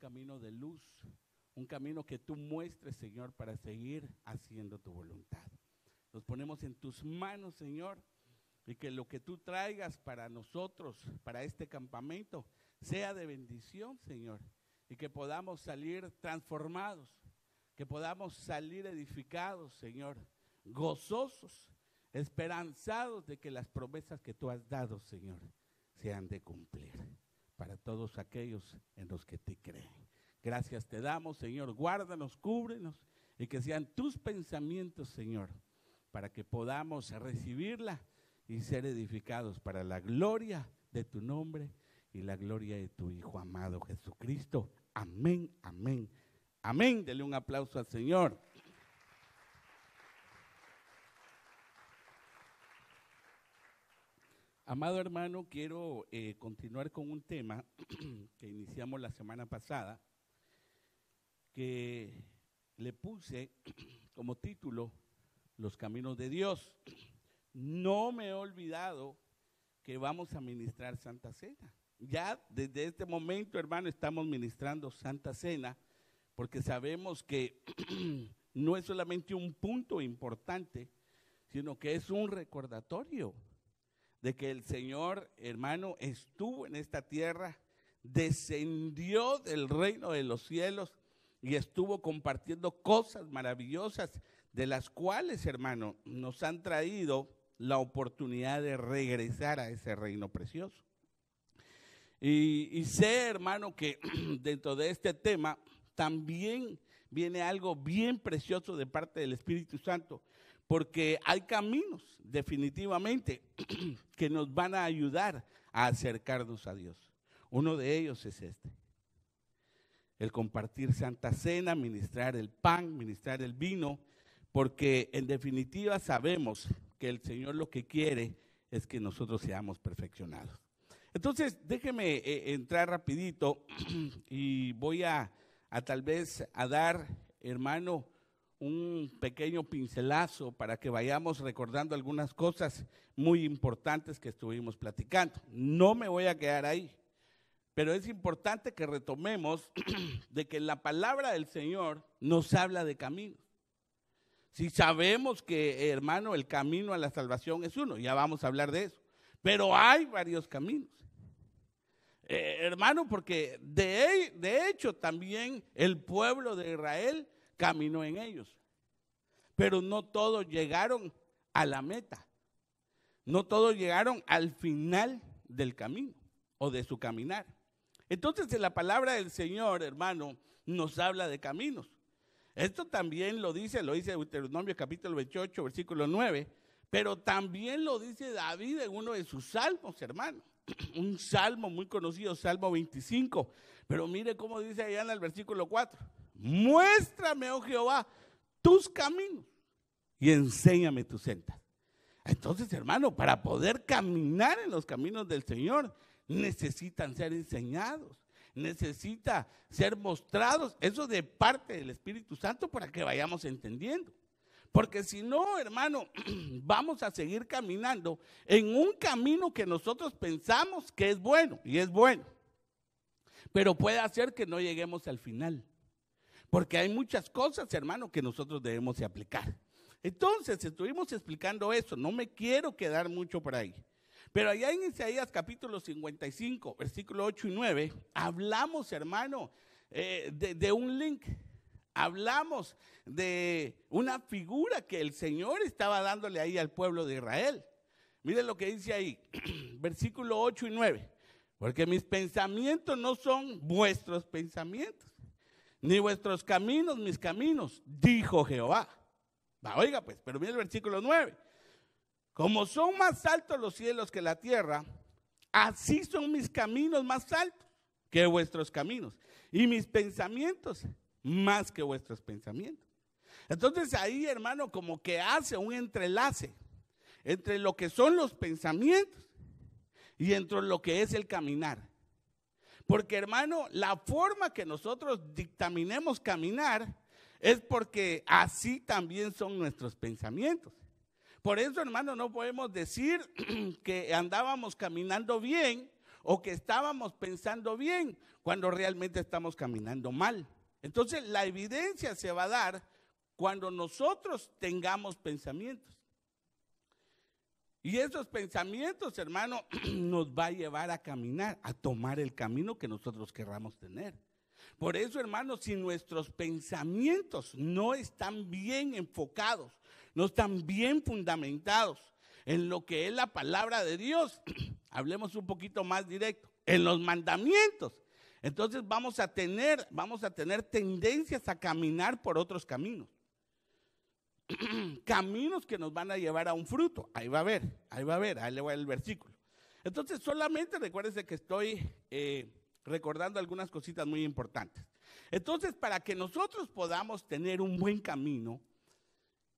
camino de luz, un camino que tú muestres, Señor, para seguir haciendo tu voluntad. Nos ponemos en tus manos, Señor, y que lo que tú traigas para nosotros, para este campamento, sea de bendición, Señor, y que podamos salir transformados, que podamos salir edificados, Señor, gozosos, esperanzados de que las promesas que tú has dado, Señor, sean de cumplir para todos aquellos en los que te creen. Gracias te damos, Señor. Guárdanos, cúbrenos y que sean tus pensamientos, Señor, para que podamos recibirla y ser edificados para la gloria de tu nombre y la gloria de tu Hijo amado Jesucristo. Amén, amén, amén. Dele un aplauso al Señor. Amado hermano, quiero eh, continuar con un tema que iniciamos la semana pasada, que le puse como título Los Caminos de Dios. No me he olvidado que vamos a ministrar Santa Cena. Ya desde este momento, hermano, estamos ministrando Santa Cena, porque sabemos que no es solamente un punto importante, sino que es un recordatorio de que el Señor, hermano, estuvo en esta tierra, descendió del reino de los cielos y estuvo compartiendo cosas maravillosas de las cuales, hermano, nos han traído la oportunidad de regresar a ese reino precioso. Y, y sé, hermano, que dentro de este tema también viene algo bien precioso de parte del Espíritu Santo porque hay caminos definitivamente que nos van a ayudar a acercarnos a Dios. Uno de ellos es este, el compartir Santa Cena, ministrar el pan, ministrar el vino, porque en definitiva sabemos que el Señor lo que quiere es que nosotros seamos perfeccionados. Entonces, déjeme eh, entrar rapidito y voy a, a tal vez a dar, hermano, un pequeño pincelazo para que vayamos recordando algunas cosas muy importantes que estuvimos platicando. No me voy a quedar ahí, pero es importante que retomemos de que la palabra del Señor nos habla de caminos. Si sabemos que, hermano, el camino a la salvación es uno, ya vamos a hablar de eso, pero hay varios caminos. Eh, hermano, porque de, de hecho también el pueblo de Israel caminó en ellos. Pero no todos llegaron a la meta. No todos llegaron al final del camino o de su caminar. Entonces en la palabra del Señor, hermano, nos habla de caminos. Esto también lo dice, lo dice Deuteronomio capítulo 28, versículo 9, pero también lo dice David en uno de sus salmos, hermano. Un salmo muy conocido, Salmo 25. Pero mire cómo dice allá en el versículo 4. Muéstrame, oh Jehová, tus caminos y enséñame tus sentas Entonces, hermano, para poder caminar en los caminos del Señor, necesitan ser enseñados, necesita ser mostrados, eso de parte del Espíritu Santo para que vayamos entendiendo. Porque si no, hermano, vamos a seguir caminando en un camino que nosotros pensamos que es bueno, y es bueno, pero puede hacer que no lleguemos al final porque hay muchas cosas, hermano, que nosotros debemos aplicar. Entonces, estuvimos explicando eso, no me quiero quedar mucho por ahí. Pero allá en Isaías capítulo 55, versículo 8 y 9, hablamos, hermano, eh, de, de un link. Hablamos de una figura que el Señor estaba dándole ahí al pueblo de Israel. Miren lo que dice ahí, versículo 8 y 9. Porque mis pensamientos no son vuestros pensamientos, ni vuestros caminos mis caminos, dijo Jehová. oiga pues, pero mire el versículo 9. Como son más altos los cielos que la tierra, así son mis caminos más altos que vuestros caminos y mis pensamientos más que vuestros pensamientos. Entonces ahí, hermano, como que hace un entrelace entre lo que son los pensamientos y entre lo que es el caminar. Porque hermano, la forma que nosotros dictaminemos caminar es porque así también son nuestros pensamientos. Por eso, hermano, no podemos decir que andábamos caminando bien o que estábamos pensando bien cuando realmente estamos caminando mal. Entonces, la evidencia se va a dar cuando nosotros tengamos pensamientos. Y esos pensamientos, hermano, nos va a llevar a caminar, a tomar el camino que nosotros querramos tener. Por eso, hermano, si nuestros pensamientos no están bien enfocados, no están bien fundamentados en lo que es la palabra de Dios, hablemos un poquito más directo, en los mandamientos. Entonces vamos a tener, vamos a tener tendencias a caminar por otros caminos. caminos que nos van a llevar a un fruto. Ahí va a ver, ahí va a ver, ahí le va el versículo. Entonces, solamente recuérdense que estoy eh, recordando algunas cositas muy importantes. Entonces, para que nosotros podamos tener un buen camino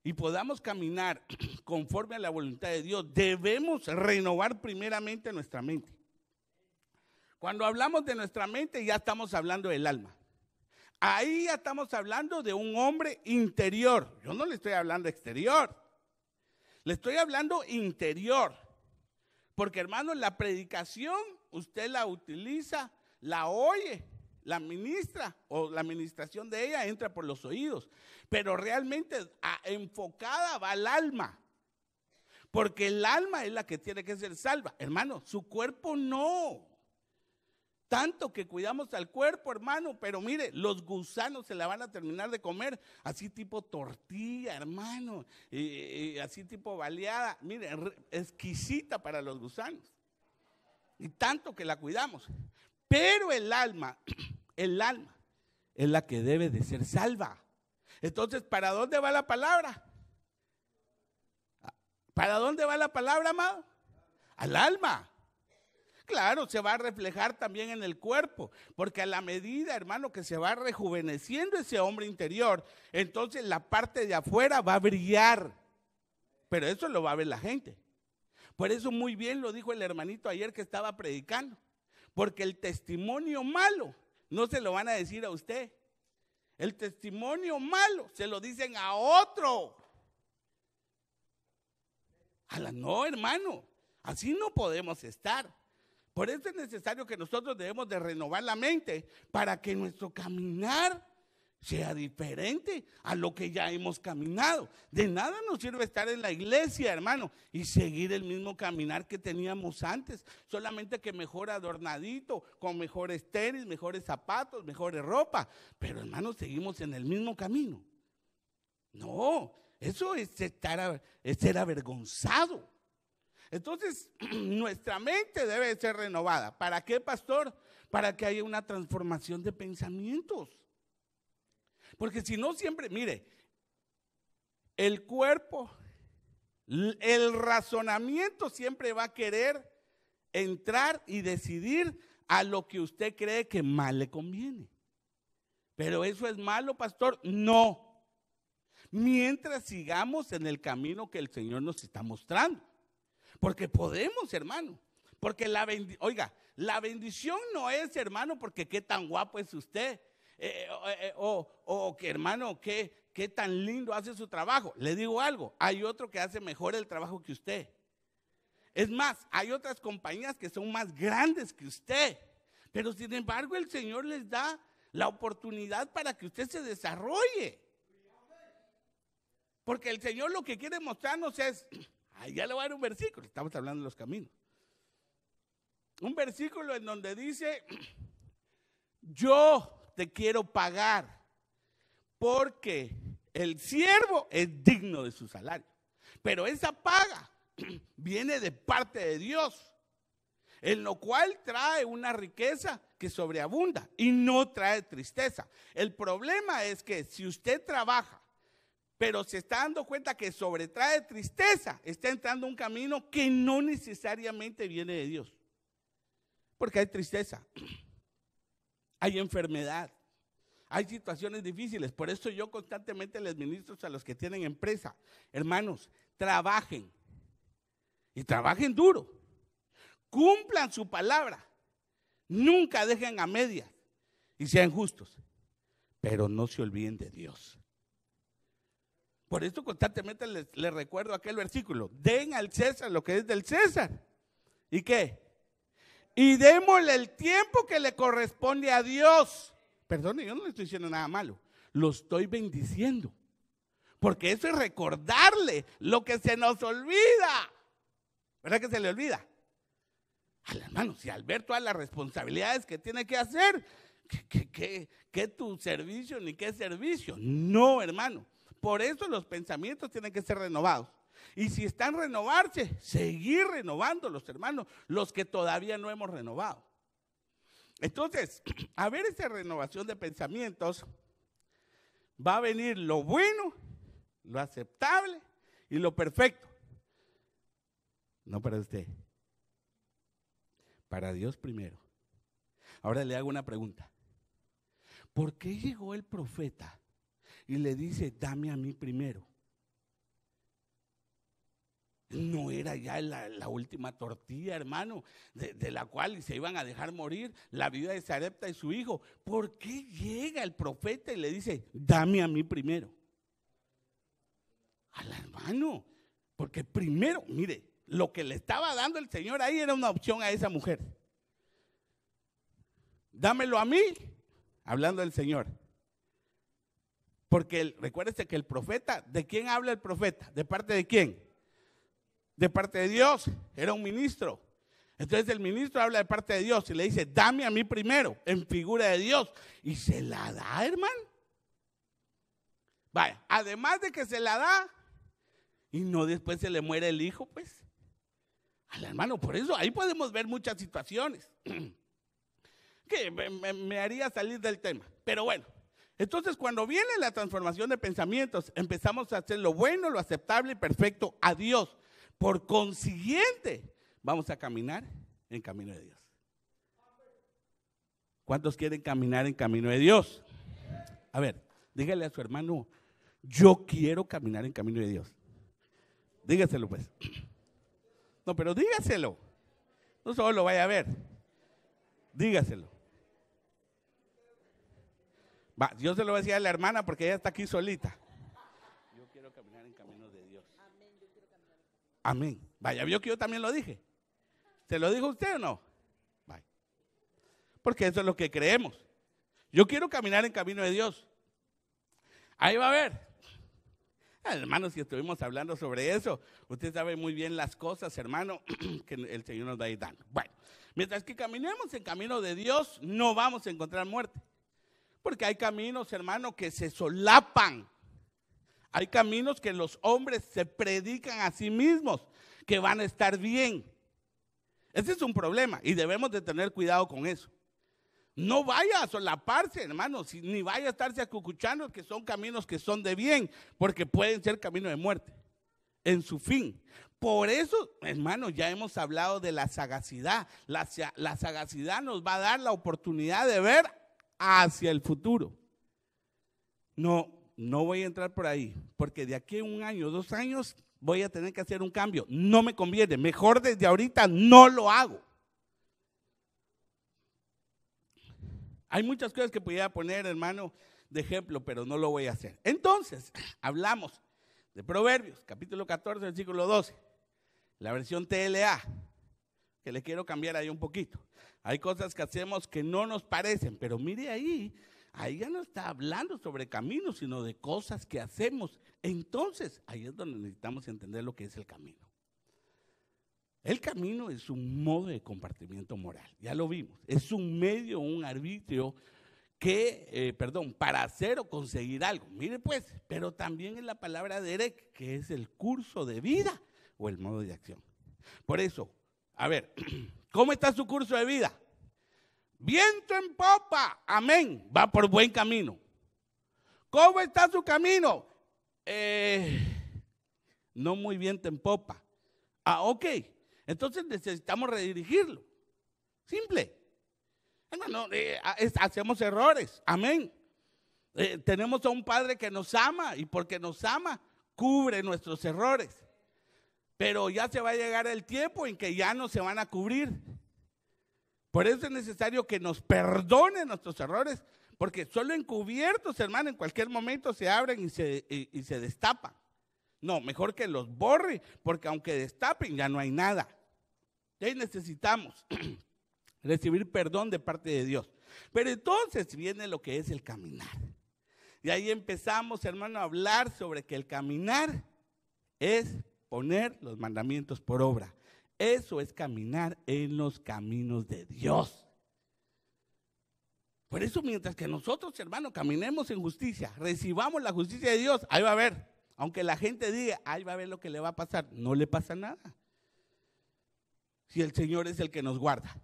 y podamos caminar conforme a la voluntad de Dios, debemos renovar primeramente nuestra mente. Cuando hablamos de nuestra mente, ya estamos hablando del alma. Ahí ya estamos hablando de un hombre interior. Yo no le estoy hablando exterior. Le estoy hablando interior. Porque hermano la predicación usted la utiliza, la oye, la ministra o la administración de ella entra por los oídos. Pero realmente enfocada va al alma. Porque el alma es la que tiene que ser salva. Hermano, su cuerpo no. Tanto que cuidamos al cuerpo, hermano, pero mire, los gusanos se la van a terminar de comer, así tipo tortilla, hermano, y, así tipo baleada, mire, exquisita para los gusanos. Y tanto que la cuidamos. Pero el alma, el alma, es la que debe de ser salva. Entonces, ¿para dónde va la palabra? ¿Para dónde va la palabra, amado? Al alma. Claro, se va a reflejar también en el cuerpo, porque a la medida, hermano, que se va rejuveneciendo ese hombre interior, entonces la parte de afuera va a brillar. Pero eso lo va a ver la gente. Por eso muy bien lo dijo el hermanito ayer que estaba predicando, porque el testimonio malo no se lo van a decir a usted. El testimonio malo se lo dicen a otro. A la no, hermano. Así no podemos estar. Por eso es necesario que nosotros debemos de renovar la mente para que nuestro caminar sea diferente a lo que ya hemos caminado. De nada nos sirve estar en la iglesia, hermano, y seguir el mismo caminar que teníamos antes, solamente que mejor adornadito, con mejores tenis, mejores zapatos, mejores ropa. Pero, hermano, seguimos en el mismo camino. No, eso es estar, es ser avergonzado. Entonces, nuestra mente debe ser renovada. ¿Para qué, pastor? Para que haya una transformación de pensamientos. Porque si no, siempre, mire, el cuerpo, el razonamiento siempre va a querer entrar y decidir a lo que usted cree que mal le conviene. Pero eso es malo, pastor. No. Mientras sigamos en el camino que el Señor nos está mostrando. Porque podemos, hermano. Porque la bendición, oiga, la bendición no es, hermano, porque qué tan guapo es usted. Eh, eh, o, qué eh, que, hermano, qué, qué tan lindo hace su trabajo. Le digo algo, hay otro que hace mejor el trabajo que usted. Es más, hay otras compañías que son más grandes que usted. Pero sin embargo, el Señor les da la oportunidad para que usted se desarrolle. Porque el Señor lo que quiere mostrarnos es, Ahí ya le va a dar un versículo, estamos hablando de los caminos. Un versículo en donde dice, yo te quiero pagar porque el siervo es digno de su salario. Pero esa paga viene de parte de Dios, en lo cual trae una riqueza que sobreabunda y no trae tristeza. El problema es que si usted trabaja pero se está dando cuenta que sobretrae tristeza, está entrando un camino que no necesariamente viene de Dios. Porque hay tristeza, hay enfermedad, hay situaciones difíciles. Por eso yo constantemente les ministro a los que tienen empresa, hermanos, trabajen y trabajen duro, cumplan su palabra, nunca dejen a medias y sean justos, pero no se olviden de Dios. Por eso constantemente les, recuerdo aquel versículo. Den al César lo que es del César. ¿Y qué? Y démosle el tiempo que le corresponde a Dios. Perdone, yo no le estoy diciendo nada malo. Lo estoy bendiciendo. Porque eso es recordarle lo que se nos olvida. ¿Verdad que se le olvida? A las manos, si Alberto ver todas las responsabilidades que tiene que hacer, ¿Qué qué, tu servicio ni qué servicio. No, hermano. Por eso los pensamientos tienen que ser renovados. Y si están renovarse, seguir renovando los hermanos, los que todavía no hemos renovado. Entonces, a ver esa renovación de pensamientos, va a venir lo bueno, lo aceptable y lo perfecto. No para usted, para Dios primero. Ahora le hago una pregunta. ¿Por qué llegó el profeta y le dice, dame a mí primero. No era ya la, última tortilla, hermano, de, la cual se iban a dejar morir la vida de Sarepta y su hijo. ¿Por qué llega el profeta y le dice, dame a mí primero? Al hermano, porque primero, mire, lo que le estaba dando el Señor ahí era una opción a esa mujer. Dámelo a mí, hablando del Señor. Porque recuérdese que el profeta, ¿de quién habla el profeta? ¿De parte de quién? De parte de Dios, era un ministro. Entonces el ministro habla de parte de Dios y le dice, dame a mí primero, en figura de Dios. Y se la da, hermano. Vaya, además de que se la da, y no después se le muere el hijo, pues, al hermano. Por eso ahí podemos ver muchas situaciones que me haría salir del tema. Pero bueno, entonces, cuando viene la transformación de pensamientos, empezamos a hacer lo bueno, lo aceptable y perfecto a Dios. Por consiguiente, vamos a caminar en camino de Dios. ¿Cuántos quieren caminar en camino de Dios? A ver, dígale a su hermano, yo quiero caminar en camino de Dios. Dígaselo pues. No, pero dígaselo. No solo lo vaya a ver. Dígaselo. Va, yo se lo decía a la hermana porque ella está aquí solita. Yo quiero caminar en camino de Dios. Amén. Vaya, vio que yo también lo dije. ¿Se lo dijo usted o no? Vaya. Porque eso es lo que creemos. Yo quiero caminar en camino de Dios. Ahí va a ver. Ah, hermanos si estuvimos hablando sobre eso, usted sabe muy bien las cosas, hermano, que el Señor nos va a ir dando. Bueno, mientras que caminemos en camino de Dios, no vamos a encontrar muerte. Porque hay caminos, hermano, que se solapan. Hay caminos que los hombres se predican a sí mismos, que van a estar bien. Ese es un problema y debemos de tener cuidado con eso. No vaya a solaparse, hermano, ni vaya a estarse acucuchando que son caminos que son de bien, porque pueden ser caminos de muerte en su fin. Por eso, hermano ya hemos hablado de la sagacidad. la sagacidad nos va a dar la oportunidad de ver hacia el futuro. No, no voy a entrar por ahí, porque de aquí a un año, dos años, voy a tener que hacer un cambio. No me conviene. Mejor desde ahorita no lo hago. Hay muchas cosas que pudiera poner, hermano, de ejemplo, pero no lo voy a hacer. Entonces, hablamos de Proverbios, capítulo 14, versículo 12, la versión TLA, que le quiero cambiar ahí un poquito. Hay cosas que hacemos que no nos parecen, pero mire ahí, ahí ya no está hablando sobre caminos, sino de cosas que hacemos. Entonces, ahí es donde necesitamos entender lo que es el camino. El camino es un modo de compartimiento moral, ya lo vimos. Es un medio, un arbitrio que, eh, perdón, para hacer o conseguir algo. Mire pues, pero también es la palabra de derek, que es el curso de vida o el modo de acción. Por eso, a ver, ¿Cómo está su curso de vida? Viento en popa, amén, va por buen camino. ¿Cómo está su camino? Eh, no muy viento en popa. Ah, ok. Entonces necesitamos redirigirlo. Simple. Eh, ah, hacemos errores. Amén. Eh, tenemos a un Padre que nos ama y porque nos ama, cubre nuestros errores. Pero ya se va a llegar el tiempo en que ya no se van a cubrir. Por eso es necesario que nos perdone nuestros errores, porque solo encubiertos, hermano, en cualquier momento se abren y se, y, destapan. No, mejor que los borre, porque aunque destapen ya no hay nada. Ahí necesitamos recibir perdón de parte de Dios. Pero entonces viene lo que es el caminar. Y ahí empezamos, hermano, a hablar sobre que el caminar es poner los mandamientos por obra. Eso es caminar en los caminos de Dios. Por eso, mientras que nosotros, hermanos caminemos en justicia, recibamos la justicia de Dios, ahí va a haber. Aunque la gente diga, ahí va a ver lo que le va a pasar, no le pasa nada. Si el Señor es el que nos guarda.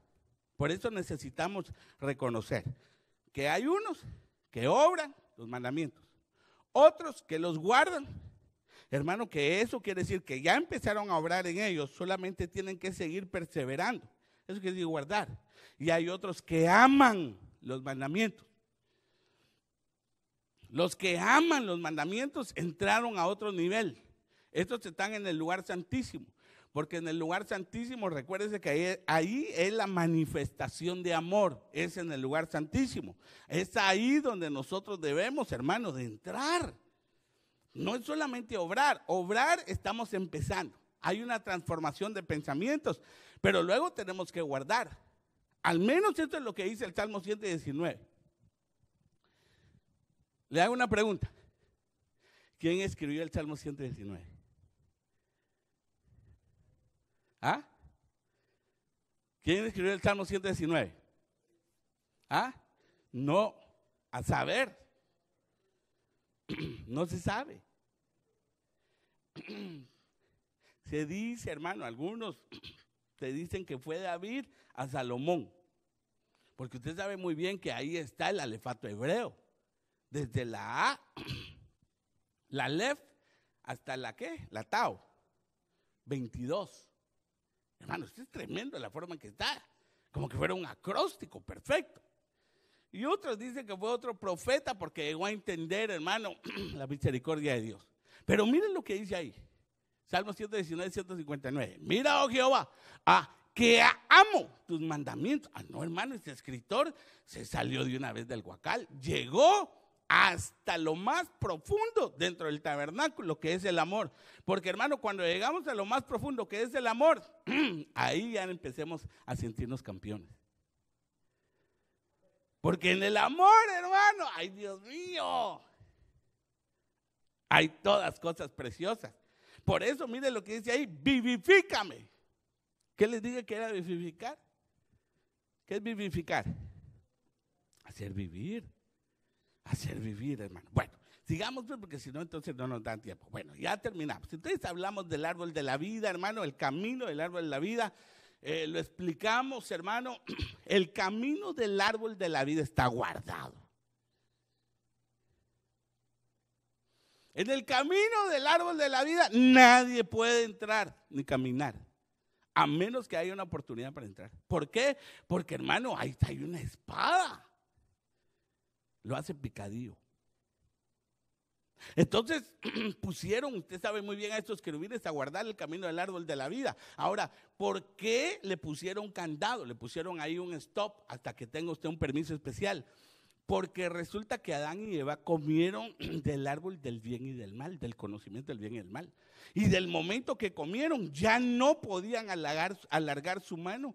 Por eso necesitamos reconocer que hay unos que obran los mandamientos, otros que los guardan Hermano, que eso quiere decir que ya empezaron a obrar en ellos, solamente tienen que seguir perseverando. Eso quiere decir guardar. Y hay otros que aman los mandamientos. Los que aman los mandamientos entraron a otro nivel. Estos están en el lugar santísimo. Porque en el lugar santísimo, recuérdese que ahí, es la manifestación de amor, es en el lugar santísimo. Es ahí donde nosotros debemos, hermanos, de entrar. No es solamente obrar, obrar estamos empezando. Hay una transformación de pensamientos, pero luego tenemos que guardar. Al menos esto es lo que dice el Salmo 119. Le hago una pregunta. ¿Quién escribió el Salmo 119? ¿Ah? ¿Quién escribió el Salmo 119? ¿Ah? No, a saber. No se sabe. Se dice, hermano, algunos te dicen que fue David a Salomón, porque usted sabe muy bien que ahí está el alefato hebreo, desde la A, la Lef, hasta la qué, la Tau, 22. Hermano, esto es tremendo la forma en que está, como que fuera un acróstico perfecto. Y otros dicen que fue otro profeta porque llegó a entender, hermano, la misericordia de Dios. Pero miren lo que dice ahí. Salmo 119, 159. Mira, oh Jehová, a que amo tus mandamientos. Ah, no, hermano, este escritor se salió de una vez del guacal. Llegó hasta lo más profundo dentro del tabernáculo, que es el amor. Porque hermano, cuando llegamos a lo más profundo, que es el amor, ahí ya empecemos a sentirnos campeones. Porque en el amor, hermano, ay Dios mío, hay todas cosas preciosas. Por eso, mire lo que dice ahí, vivifícame. ¿Qué les dije que era vivificar? ¿Qué es vivificar? Hacer vivir. Hacer vivir, hermano. Bueno, sigamos pues, porque si no, entonces no nos dan tiempo. Bueno, ya terminamos. Entonces hablamos del árbol de la vida, hermano, el camino del árbol de la vida. Eh, lo explicamos, hermano, el camino del árbol de la vida está guardado. En el camino del árbol de la vida nadie puede entrar ni caminar, a menos que haya una oportunidad para entrar. ¿Por qué? Porque hermano, ahí está, hay una espada. Lo hace picadillo. Entonces pusieron, usted sabe muy bien, a estos querubines a guardar el camino del árbol de la vida. Ahora, ¿por qué le pusieron candado? Le pusieron ahí un stop hasta que tenga usted un permiso especial. Porque resulta que Adán y Eva comieron del árbol del bien y del mal, del conocimiento del bien y del mal. Y del momento que comieron, ya no podían alargar, su mano.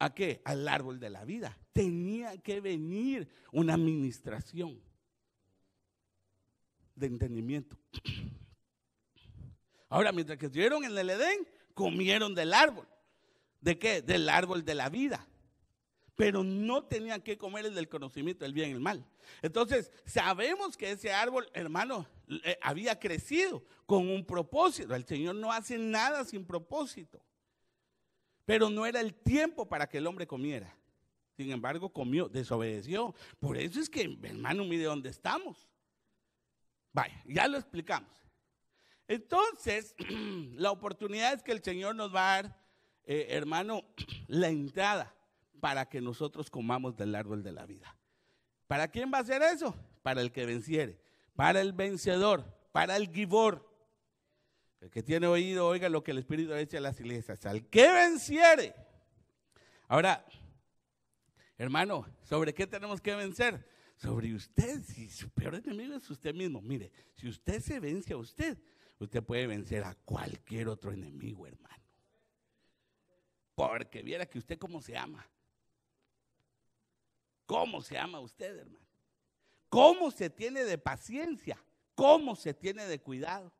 ¿A qué? Al árbol de la vida. Tenía que venir una administración de entendimiento. Ahora, mientras que estuvieron en el Edén, comieron del árbol. ¿De qué? Del árbol de la vida. Pero no tenían que comer el del conocimiento, del bien y el mal. Entonces, sabemos que ese árbol, hermano, eh, había crecido con un propósito. El Señor no hace nada sin propósito. Pero no era el tiempo para que el hombre comiera. Sin embargo, comió, desobedeció. Por eso es que, hermano, mire dónde estamos ya lo explicamos. Entonces, la oportunidad es que el Señor nos va a dar, eh, hermano, la entrada para que nosotros comamos del árbol de la vida. ¿Para quién va a hacer eso? Para el que venciere, para el vencedor, para el givor. El que tiene oído, oiga lo que el Espíritu dice a las iglesias. Al que venciere. Ahora, hermano, ¿sobre qué tenemos que vencer? sobre usted. Si su peor enemigo es usted mismo, mire, si usted se vence a usted, usted puede vencer a cualquier otro enemigo, hermano. Porque viera que usted cómo se ama. ¿Cómo se ama usted, hermano? ¿Cómo se tiene de paciencia? ¿Cómo se tiene de cuidado?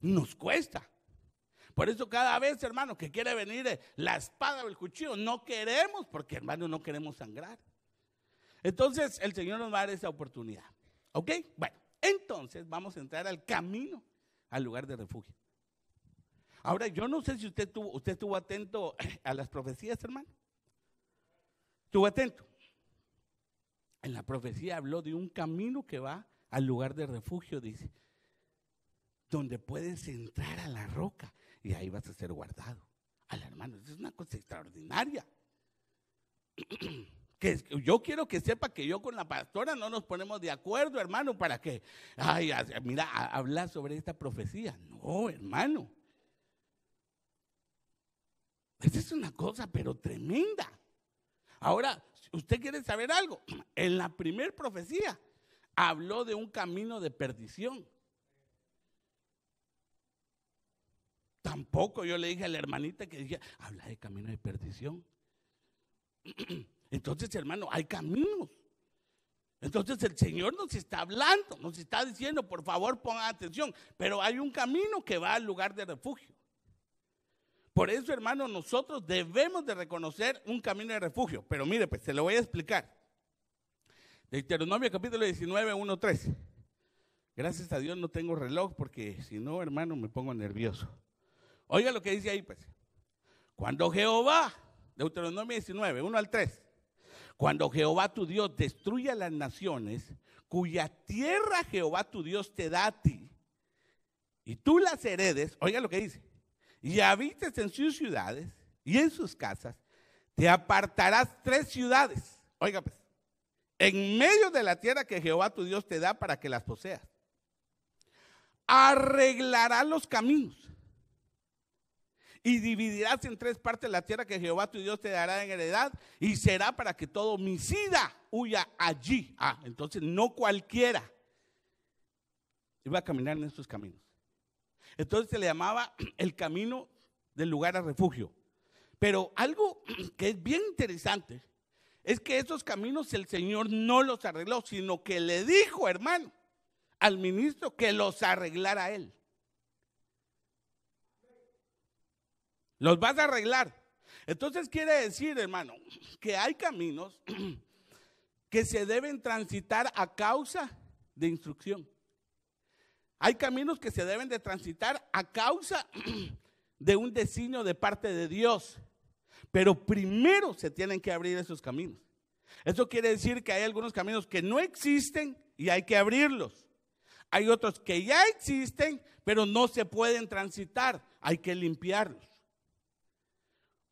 Nos cuesta. Por eso cada vez, hermano, que quiere venir eh, la espada o el cuchillo, no queremos, porque hermano, no queremos sangrar. Entonces, el Señor nos va a dar esa oportunidad. ¿Ok? Bueno, entonces vamos a entrar al camino, al lugar de refugio. Ahora, yo no sé si usted estuvo, usted estuvo atento eh, a las profecías, hermano. Estuvo atento. En la profecía habló de un camino que va al lugar de refugio, dice, donde puedes entrar a la roca y ahí vas a ser guardado. Al hermano, es una cosa extraordinaria. Que yo quiero que sepa que yo con la pastora no nos ponemos de acuerdo, hermano, para que, ay, mira, hablar sobre esta profecía. No, hermano. Esa es una cosa, pero tremenda. Ahora, usted quiere saber algo. En la primer profecía habló de un camino de perdición. tampoco. Yo le dije a la hermanita que decía, habla de camino de perdición. Entonces, hermano, hay caminos. Entonces el Señor nos está hablando, nos está diciendo, por favor pongan atención, pero hay un camino que va al lugar de refugio. Por eso, hermano, nosotros debemos de reconocer un camino de refugio. Pero mire, pues se lo voy a explicar. De Deuteronomio capítulo 19, 1, 3. Gracias a Dios no tengo reloj porque si no, hermano, me pongo nervioso. Oiga lo que dice ahí, pues. Cuando Jehová, Deuteronomio 19, 1 al 3, cuando Jehová tu Dios destruya las naciones, cuya tierra Jehová tu Dios te da a ti, y tú las heredes, oiga lo que dice, y habites en sus ciudades y en sus casas, te apartarás tres ciudades, oiga pues, en medio de la tierra que Jehová tu Dios te da para que las poseas. Arreglará los caminos y dividirás en tres partes la tierra que Jehová tu Dios te dará en heredad y será para que todo homicida huya allí. Ah, entonces no cualquiera iba a caminar en estos caminos. Entonces se le llamaba el camino del lugar a refugio. Pero algo que es bien interesante es que esos caminos el Señor no los arregló, sino que le dijo, hermano, al ministro que los arreglara él. Los vas a arreglar. Entonces quiere decir, hermano, que hay caminos que se deben transitar a causa de instrucción. Hay caminos que se deben de transitar a causa de un designio de parte de Dios. Pero primero se tienen que abrir esos caminos. Eso quiere decir que hay algunos caminos que no existen y hay que abrirlos. Hay otros que ya existen, pero no se pueden transitar. Hay que limpiarlos.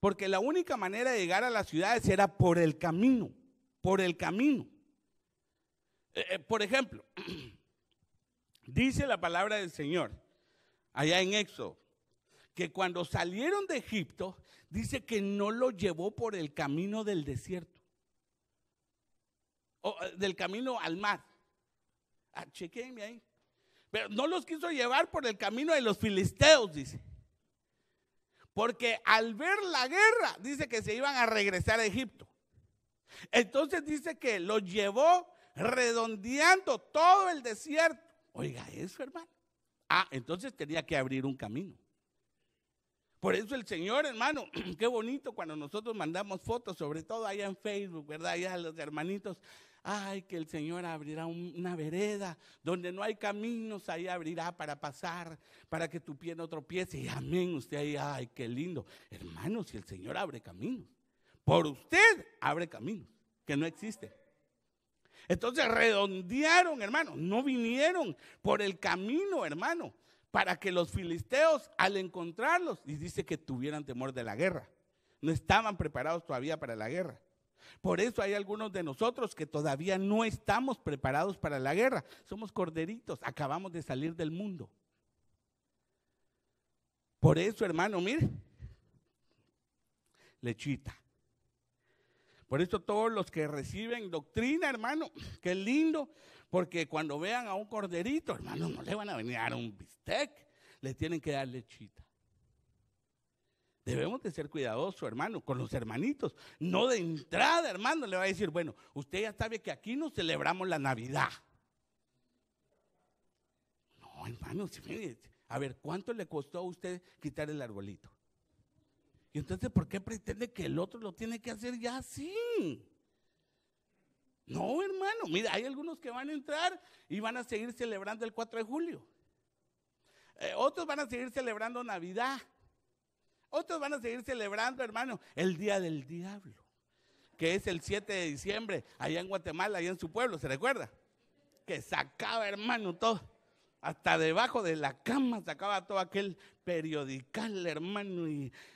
Porque la única manera de llegar a las ciudades era por el camino, por el camino. Eh, eh, por ejemplo, dice la palabra del Señor, allá en Éxodo, que cuando salieron de Egipto, dice que no lo llevó por el camino del desierto, o eh, del camino al mar. Ah, ahí. Pero no los quiso llevar por el camino de los filisteos, dice. Porque al ver la guerra, dice que se iban a regresar a Egipto. Entonces dice que lo llevó redondeando todo el desierto. Oiga eso, hermano. Ah, entonces tenía que abrir un camino. Por eso el Señor, hermano, qué bonito cuando nosotros mandamos fotos, sobre todo allá en Facebook, ¿verdad? Allá a los hermanitos Ay, que el Señor abrirá una vereda donde no hay caminos, ahí abrirá para pasar, para que tu pie no tropiece. Y amén, usted ahí, ay, qué lindo. Hermano, si el Señor abre caminos, por usted abre caminos, que no existe. Entonces redondearon, hermano, no vinieron por el camino, hermano, para que los filisteos al encontrarlos, y dice que tuvieran temor de la guerra, no estaban preparados todavía para la guerra. Por eso hay algunos de nosotros que todavía no estamos preparados para la guerra. Somos corderitos, acabamos de salir del mundo. Por eso, hermano, mire, lechita. Por eso todos los que reciben doctrina, hermano, qué lindo, porque cuando vean a un corderito, hermano, no le van a venir a dar un bistec, le tienen que dar lechita. Debemos de ser cuidadosos, hermano, con los hermanitos. No de entrada, hermano, le va a decir, bueno, usted ya sabe que aquí no celebramos la Navidad. No, hermano, a ver, ¿cuánto le costó a usted quitar el arbolito? Y entonces, ¿por qué pretende que el otro lo tiene que hacer ya así? No, hermano, mira, hay algunos que van a entrar y van a seguir celebrando el 4 de julio. Eh, otros van a seguir celebrando Navidad. Otros van a seguir celebrando, hermano, el Día del Diablo, que es el 7 de diciembre, allá en Guatemala, allá en su pueblo, ¿se recuerda? Que sacaba, hermano, todo. Hasta debajo de la cama sacaba todo aquel periodical, hermano,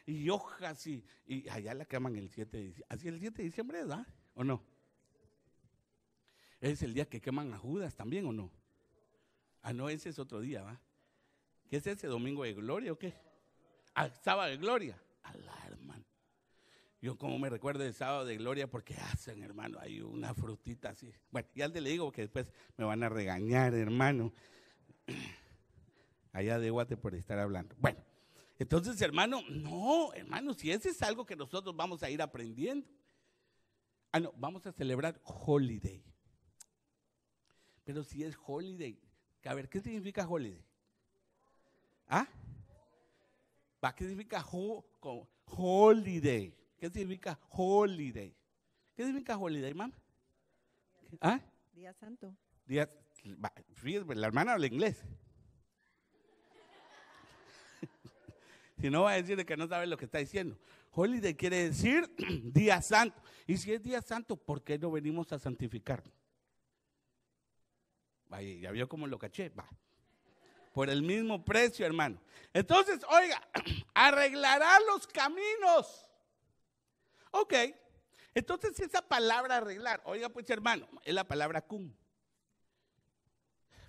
y, hojas, y, allá la queman el 7 de diciembre. Así el 7 de diciembre, ¿verdad? ¿O no? Es el día que queman a Judas también, ¿o no? Ah, no, ese es otro día, ¿va? ¿Qué es ese domingo de gloria o qué? Ah, sábado de gloria. Alá, hermano. Yo como me recuerdo el sábado de gloria porque hacen, ah, hermano, hay una frutita así. Bueno, ya le digo que después me van a regañar, hermano. Allá de Guate por estar hablando. Bueno, entonces, hermano, no, hermano, si ese es algo que nosotros vamos a ir aprendiendo. Ah, no, vamos a celebrar holiday. Pero si es holiday, a ver, ¿qué significa holiday? ¿Ah? ¿Va qué significa holiday? ¿Qué significa holiday? ¿Qué significa holiday, mamá? ¿Ah? Día santo. Día, la hermana habla inglés. si no va a decir que no sabe lo que está diciendo. Holiday quiere decir día santo. Y si es día santo, ¿por qué no venimos a santificar? ya vio cómo lo caché. Va por el mismo precio, hermano. Entonces, oiga, arreglará los caminos. Ok, entonces esa palabra arreglar, oiga pues hermano, es la palabra cum.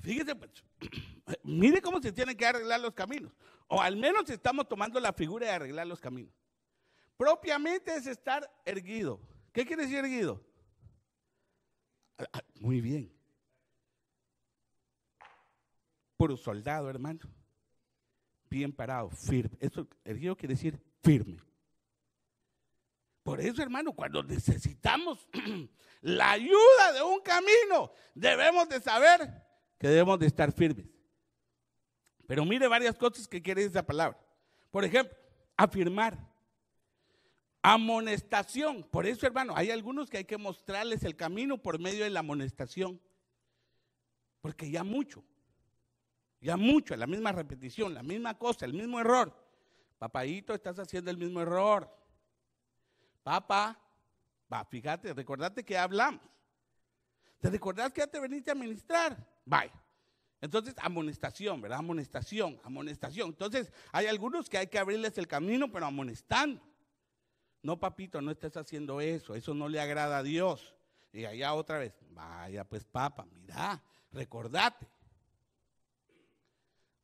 Fíjese pues, mire cómo se tienen que arreglar los caminos. O al menos estamos tomando la figura de arreglar los caminos. Propiamente es estar erguido. ¿Qué quiere decir erguido? Ah, ah, muy bien puro soldado, hermano. Bien parado, firme. Eso, erguido quiere decir firme. Por eso, hermano, cuando necesitamos la ayuda de un camino, debemos de saber que debemos de estar firmes. Pero mire varias cosas que quiere esa palabra. Por ejemplo, afirmar. Amonestación. Por eso, hermano, hay algunos que hay que mostrarles el camino por medio de la amonestación. Porque ya mucho. Ya mucho, la misma repetición, la misma cosa, el mismo error. Papadito, estás haciendo el mismo error. Papá, va, fíjate, recordate que hablamos. ¿Te recordás que ya te veniste a ministrar? Vaya. Entonces, amonestación, ¿verdad? Amonestación, amonestación. Entonces, hay algunos que hay que abrirles el camino, pero amonestando. No, papito, no estás haciendo eso, eso no le agrada a Dios. Y allá otra vez, vaya pues, papá, mira, recordate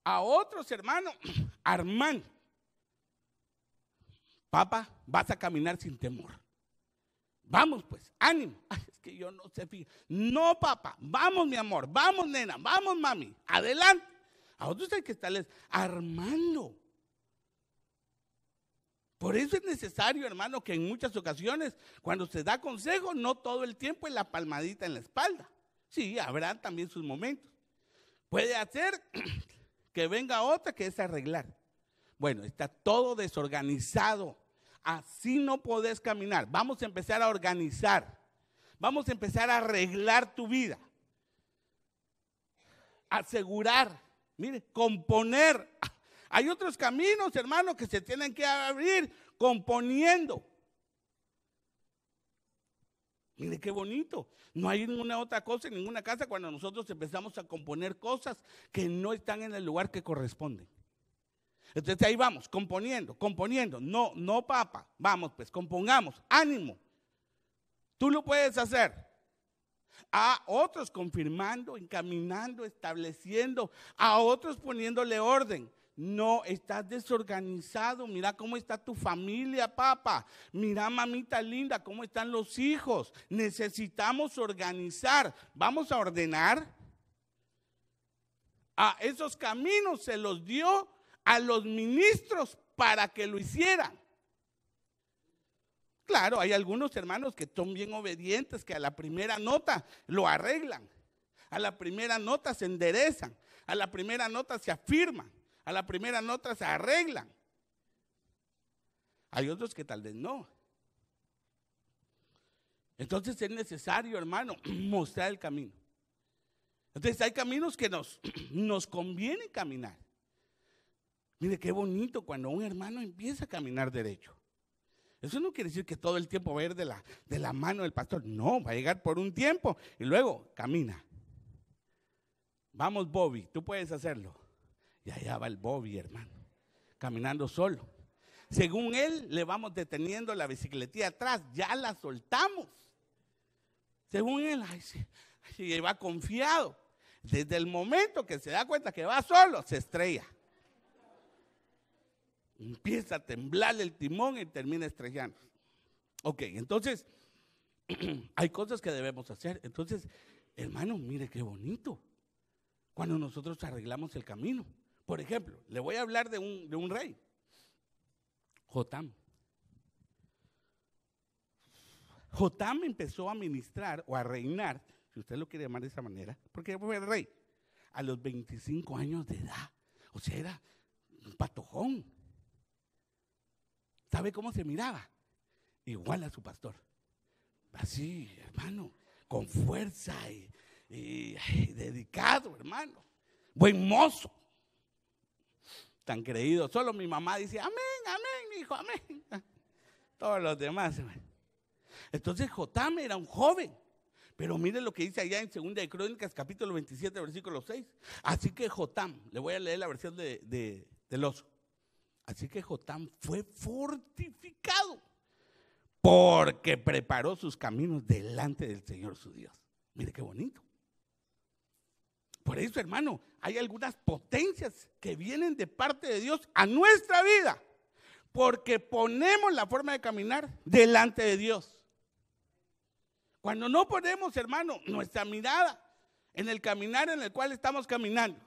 a otros hermanos, Armán, papá, vas a caminar sin temor. Vamos pues, ánimo. es que yo no sé. No, papá, vamos mi amor, vamos nena, vamos mami, adelante. A otros hay que estarles armando. Por eso es necesario, hermano, que en muchas ocasiones, cuando se da consejo, no todo el tiempo es la palmadita en la espalda. Sí, habrá también sus momentos. Puede hacer que venga otra que es arreglar. Bueno, está todo desorganizado. Así no podés caminar. Vamos a empezar a organizar. Vamos a empezar a arreglar tu vida. Asegurar, mire, componer. Hay otros caminos, hermano, que se tienen que abrir componiendo. Mire qué bonito. No hay ninguna otra cosa en ninguna casa cuando nosotros empezamos a componer cosas que no están en el lugar que corresponden. Entonces ahí vamos, componiendo, componiendo. No, no, papa. Vamos, pues, compongamos. Ánimo. Tú lo puedes hacer. A otros confirmando, encaminando, estableciendo. A otros poniéndole orden. No, estás desorganizado. Mira cómo está tu familia, papá. Mira, mamita linda, cómo están los hijos. Necesitamos organizar. Vamos a ordenar. A esos caminos se los dio a los ministros para que lo hicieran. Claro, hay algunos hermanos que son bien obedientes, que a la primera nota lo arreglan, a la primera nota se enderezan, a la primera nota se afirman a la primera nota se arreglan. Hay otros que tal vez no. Entonces es necesario, hermano, mostrar el camino. Entonces hay caminos que nos, nos conviene caminar. Mire qué bonito cuando un hermano empieza a caminar derecho. Eso no quiere decir que todo el tiempo va a ir de la, de la mano del pastor. No, va a llegar por un tiempo y luego camina. Vamos, Bobby, tú puedes hacerlo. Y allá va el Bobby, hermano, caminando solo. Según él, le vamos deteniendo la bicicletía atrás, ya la soltamos. Según él, ahí se va confiado. Desde el momento que se da cuenta que va solo, se estrella. Empieza a temblar el timón y termina estrellando. Ok, entonces hay cosas que debemos hacer. Entonces, hermano, mire qué bonito. Cuando nosotros arreglamos el camino. Por ejemplo, le voy a hablar de un, de un rey, Jotam. Jotam empezó a ministrar o a reinar, si usted lo quiere llamar de esa manera, porque fue rey, a los 25 años de edad. O sea, era un patojón. ¿Sabe cómo se miraba? Igual a su pastor. Así, hermano, con fuerza y dedicado, hermano. Buen mozo tan creído. Solo mi mamá dice, amén, amén, hijo, amén. Todos los demás. Entonces Jotam era un joven. Pero mire lo que dice allá en 2 de Crónicas, capítulo 27, versículo 6. Así que Jotam, le voy a leer la versión de, de, del oso. Así que Jotam fue fortificado porque preparó sus caminos delante del Señor su Dios. Mire qué bonito. Por eso, hermano, hay algunas potencias que vienen de parte de Dios a nuestra vida, porque ponemos la forma de caminar delante de Dios. Cuando no ponemos, hermano, nuestra mirada en el caminar en el cual estamos caminando,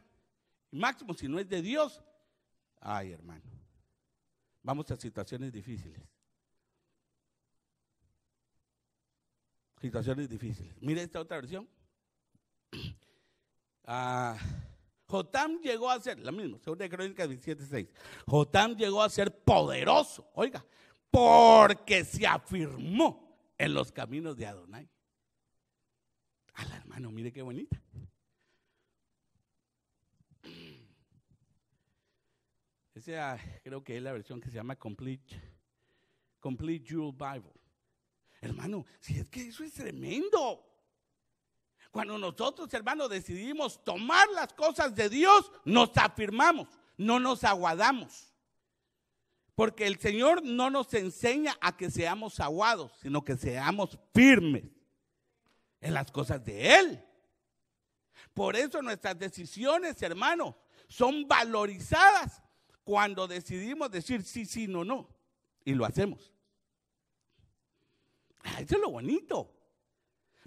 máximo si no es de Dios, ay, hermano, vamos a situaciones difíciles. Situaciones difíciles. Mira esta otra versión. Ah, Jotam llegó a ser, la misma, segunda crónica 17:6. Jotam llegó a ser poderoso, oiga, porque se afirmó en los caminos de Adonai. Al hermano, mire qué bonita. Esa creo que es la versión que se llama Complete, Complete Jewel Bible. Hermano, si es que eso es tremendo. Cuando nosotros, hermanos, decidimos tomar las cosas de Dios, nos afirmamos, no nos aguadamos. Porque el Señor no nos enseña a que seamos aguados, sino que seamos firmes en las cosas de Él. Por eso nuestras decisiones, hermanos, son valorizadas cuando decidimos decir sí, sí, no, no. Y lo hacemos. Ah, eso es lo bonito.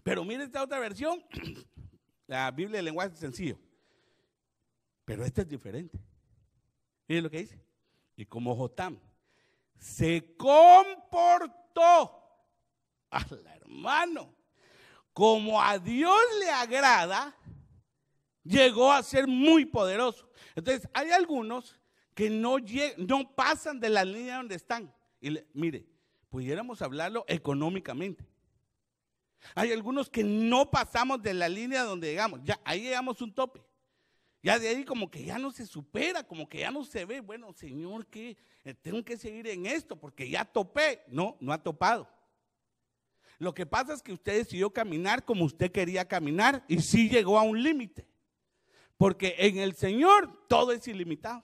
Pero mire esta otra versión, la Biblia de lenguaje sencillo. Pero esta es diferente. Mire lo que dice. Y como Jotam se comportó al hermano como a Dios le agrada, llegó a ser muy poderoso. Entonces, hay algunos que no, no pasan de la línea donde están. Y mire, pudiéramos hablarlo económicamente. Hay algunos que no pasamos de la línea donde llegamos. Ya, ahí llegamos un tope. Ya de ahí como que ya no se supera, como que ya no se ve. Bueno, Señor, que eh, tengo que seguir en esto porque ya topé. No, no ha topado. Lo que pasa es que usted decidió caminar como usted quería caminar y sí llegó a un límite. Porque en el Señor todo es ilimitado.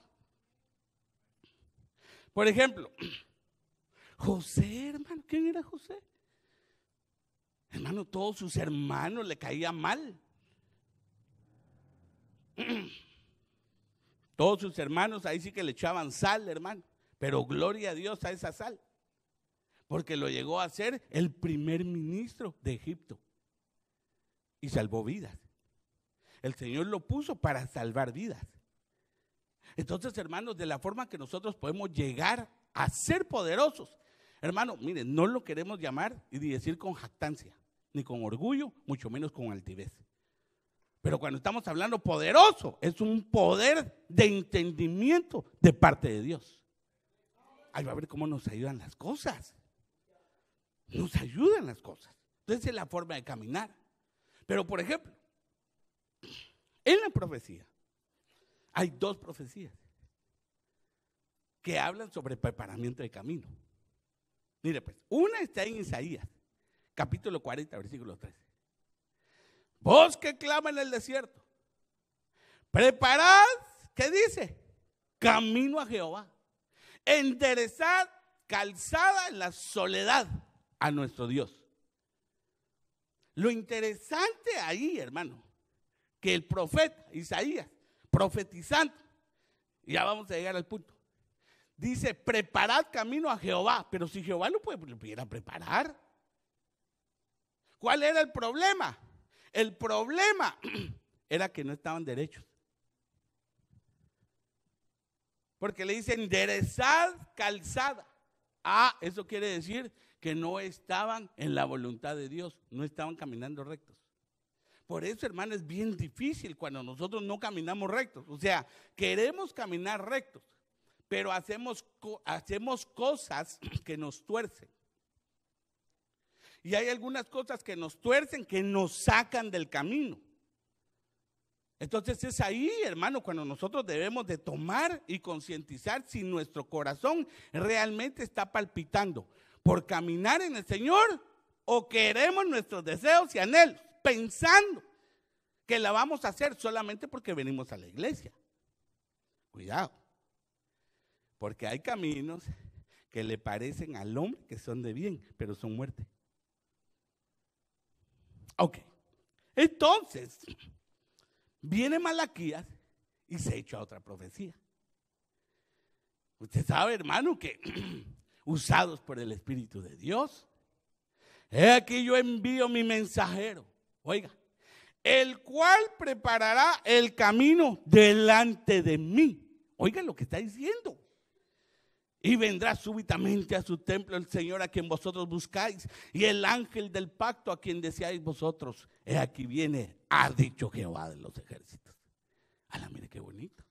Por ejemplo, José, hermano, ¿quién era José? Hermano, todos sus hermanos le caían mal. Todos sus hermanos ahí sí que le echaban sal, hermano. Pero gloria a Dios a esa sal. Porque lo llegó a ser el primer ministro de Egipto. Y salvó vidas. El Señor lo puso para salvar vidas. Entonces, hermanos, de la forma que nosotros podemos llegar a ser poderosos Hermano, miren, no lo queremos llamar y decir con jactancia, ni con orgullo, mucho menos con altivez. Pero cuando estamos hablando poderoso, es un poder de entendimiento de parte de Dios. Ahí va a ver cómo nos ayudan las cosas. Nos ayudan las cosas. Entonces es la forma de caminar. Pero por ejemplo, en la profecía hay dos profecías que hablan sobre preparamiento de camino. Mire pues, una está en Isaías, capítulo 40, versículo 13. Vos que clama en el desierto, preparad, ¿qué dice? Camino a Jehová. Enderezad calzada en la soledad a nuestro Dios. Lo interesante ahí, hermano, que el profeta Isaías, profetizando, ya vamos a llegar al punto, dice, preparad camino a Jehová. Pero si Jehová lo, puede, pudiera preparar. ¿Cuál era el problema? El problema era que no estaban derechos. Porque le dice enderezad calzada. Ah, eso quiere decir que no estaban en la voluntad de Dios, no estaban caminando rectos. Por eso, hermano, es bien difícil cuando nosotros no caminamos rectos. O sea, queremos caminar rectos, pero hacemos, hacemos cosas que nos tuercen. Y hay algunas cosas que nos tuercen, que nos sacan del camino. Entonces es ahí, hermano, cuando nosotros debemos de tomar y concientizar si nuestro corazón realmente está palpitando por caminar en el Señor o queremos nuestros deseos y anhelos, pensando que la vamos a hacer solamente porque venimos a la iglesia. Cuidado. Porque hay caminos que le parecen al hombre que son de bien, pero son muerte. Ok. Entonces, viene Malaquías y se echa otra profecía. Usted sabe, hermano, que usados por el Espíritu de Dios, he aquí yo envío mi mensajero. Oiga, el cual preparará el camino delante de mí. Oiga lo que está diciendo. Y vendrá súbitamente a su templo el Señor a quien vosotros buscáis y el ángel del pacto a quien deseáis vosotros. He aquí viene, ha dicho Jehová de los ejércitos. Ala, ah, mire qué bonito.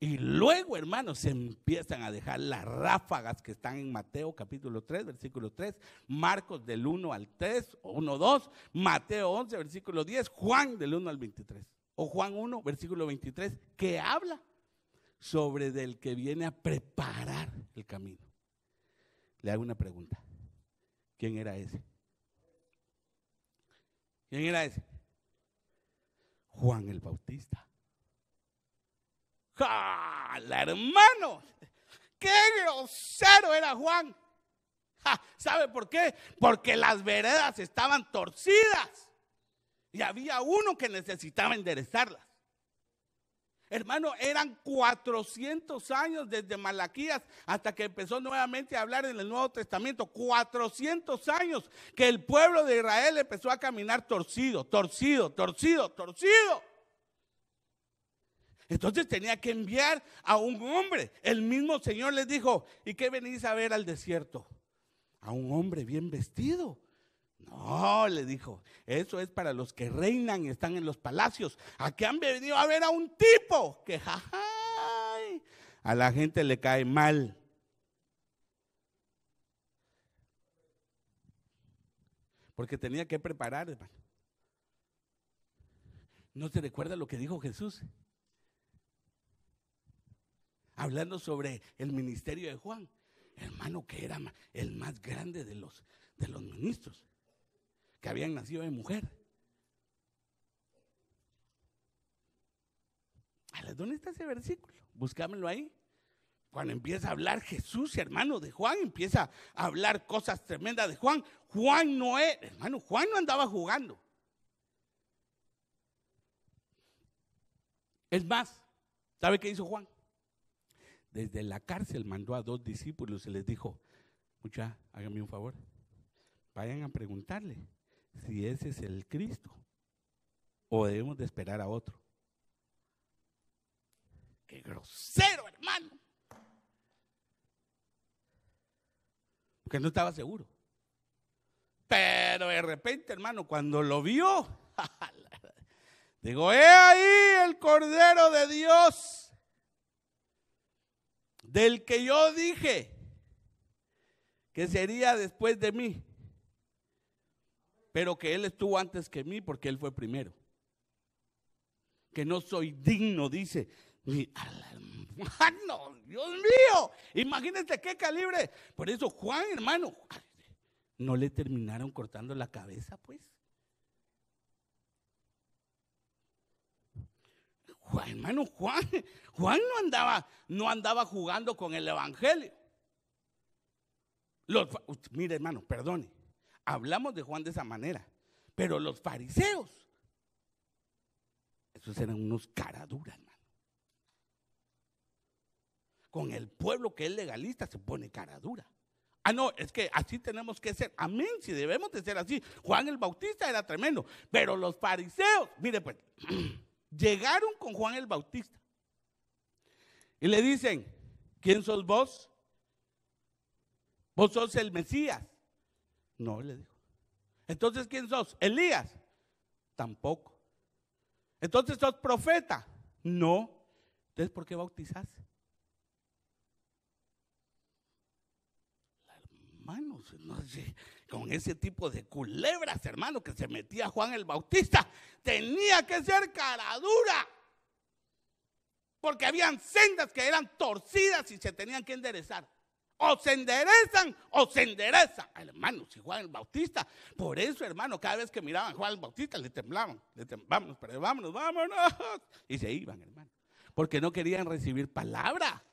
Y luego, hermanos, se empiezan a dejar las ráfagas que están en Mateo capítulo 3, versículo 3, Marcos del 1 al 3, 1, 2, Mateo 11, versículo 10, Juan del 1 al 23, o Juan 1, versículo 23, que habla sobre del que viene a preparar el camino. Le hago una pregunta. ¿Quién era ese? ¿Quién era ese? Juan el Bautista. ¡Ja! ¡La hermano! ¡Qué grosero era Juan! ¿Sabe por qué? Porque las veredas estaban torcidas y había uno que necesitaba enderezarlas. Hermano, eran 400 años desde Malaquías hasta que empezó nuevamente a hablar en el Nuevo Testamento. 400 años que el pueblo de Israel empezó a caminar torcido, torcido, torcido, torcido. Entonces tenía que enviar a un hombre. El mismo Señor les dijo, ¿y qué venís a ver al desierto? A un hombre bien vestido no, le dijo, eso es para los que reinan y están en los palacios. Aquí han venido a ver a un tipo que jaja a la gente le cae mal. Porque tenía que preparar, hermano. ¿No se recuerda lo que dijo Jesús? Hablando sobre el ministerio de Juan, hermano que era el más grande de los, de los ministros que habían nacido de mujer. ¿Dónde está ese versículo? Buscámelo ahí. Cuando empieza a hablar Jesús, hermano de Juan, empieza a hablar cosas tremendas de Juan. Juan no es, hermano, Juan no andaba jugando. Es más, ¿sabe qué hizo Juan? Desde la cárcel mandó a dos discípulos y les dijo, mucha, hágame un favor, vayan a preguntarle si ese es el Cristo o debemos de esperar a otro. Qué grosero, hermano. Porque no estaba seguro. Pero de repente, hermano, cuando lo vio, digo, he ahí el Cordero de Dios, del que yo dije que sería después de mí pero que Él estuvo antes que mí porque Él fue primero. Que no soy digno, dice. Hermano, Dios mío, imagínate qué calibre. Por eso Juan, hermano, no le terminaron cortando la cabeza, pues. Juan, hermano, Juan, Juan no andaba, no andaba jugando con el evangelio. mire, hermano, perdone hablamos de Juan de esa manera. Pero los fariseos, esos eran unos caraduras, hermano. Con el pueblo que es legalista se pone caradura. Ah, no, es que así tenemos que ser. Amén, si debemos de ser así. Juan el Bautista era tremendo, pero los fariseos, mire pues, llegaron con Juan el Bautista y le dicen, ¿quién sos vos? Vos sos el Mesías. No, le dijo. Entonces, ¿quién sos? Elías. Tampoco. Entonces, ¿sos profeta? No. Entonces, ¿por qué bautizás? Hermanos, con ese tipo de culebras, hermano, que se metía Juan el Bautista, tenía que ser cara dura. Porque habían sendas que eran torcidas y se tenían que enderezar o se enderezan o se enderezan. Hermanos, y Juan el Bautista, por eso, hermano, cada vez que miraban a Juan el Bautista le temblaban, le temblaban, pero vámonos, vámonos. Y se iban, hermano, porque no querían recibir palabra.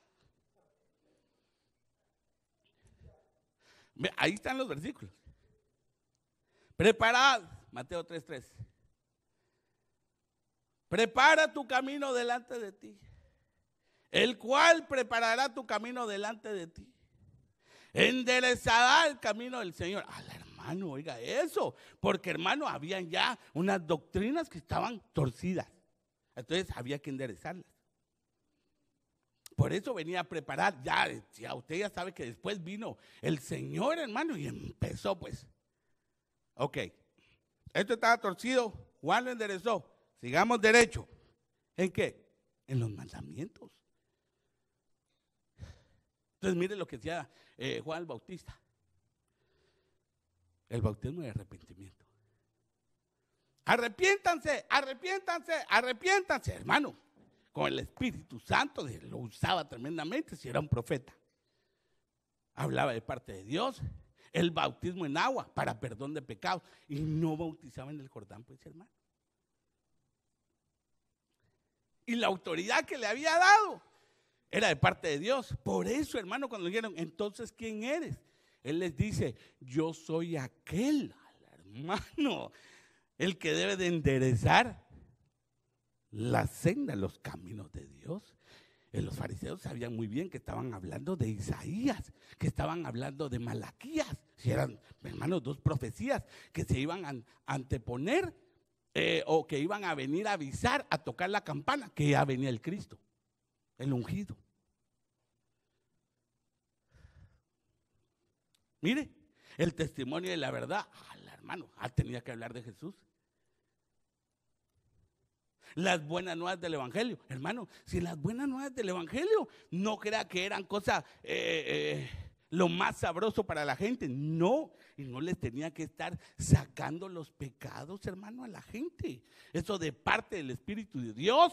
Ahí están los versículos. Preparad, Mateo 3:3. Prepara tu camino delante de ti, el cual preparará tu camino delante de ti enderezará el camino del Señor. Al hermano, oiga eso, porque hermano, habían ya unas doctrinas que estaban torcidas. Entonces había que enderezarlas. Por eso venía a preparar, ya, ya usted ya sabe que después vino el Señor, hermano, y empezó pues. Ok, esto estaba torcido, Juan lo enderezó, sigamos derecho. ¿En qué? En los mandamientos. Entonces mire lo que decía eh, Juan el Bautista. El bautismo de arrepentimiento. Arrepiéntanse, arrepiéntanse, arrepiéntanse, hermano. Con el Espíritu Santo lo usaba tremendamente si era un profeta. Hablaba de parte de Dios, el bautismo en agua para perdón de pecados y no bautizaba en el Jordán, pues hermano. Y la autoridad que le había dado era de parte de Dios. Por eso, hermano, cuando le dijeron, entonces, ¿quién eres? Él les dice, yo soy aquel, hermano, el que debe de enderezar la senda, los caminos de Dios. Eh, los fariseos sabían muy bien que estaban hablando de Isaías, que estaban hablando de Malaquías, si eran, hermanos, dos profecías que se iban a anteponer eh, o que iban a venir a avisar, a tocar la campana, que ya venía el Cristo el ungido. Mire, el testimonio de la verdad, al hermano, Ha ah, tenía que hablar de Jesús. Las buenas nuevas del Evangelio, hermano, si las buenas nuevas del Evangelio no crea que eran cosas eh, eh, lo más sabroso para la gente, no, y no les tenía que estar sacando los pecados, hermano, a la gente. Eso de parte del Espíritu de Dios.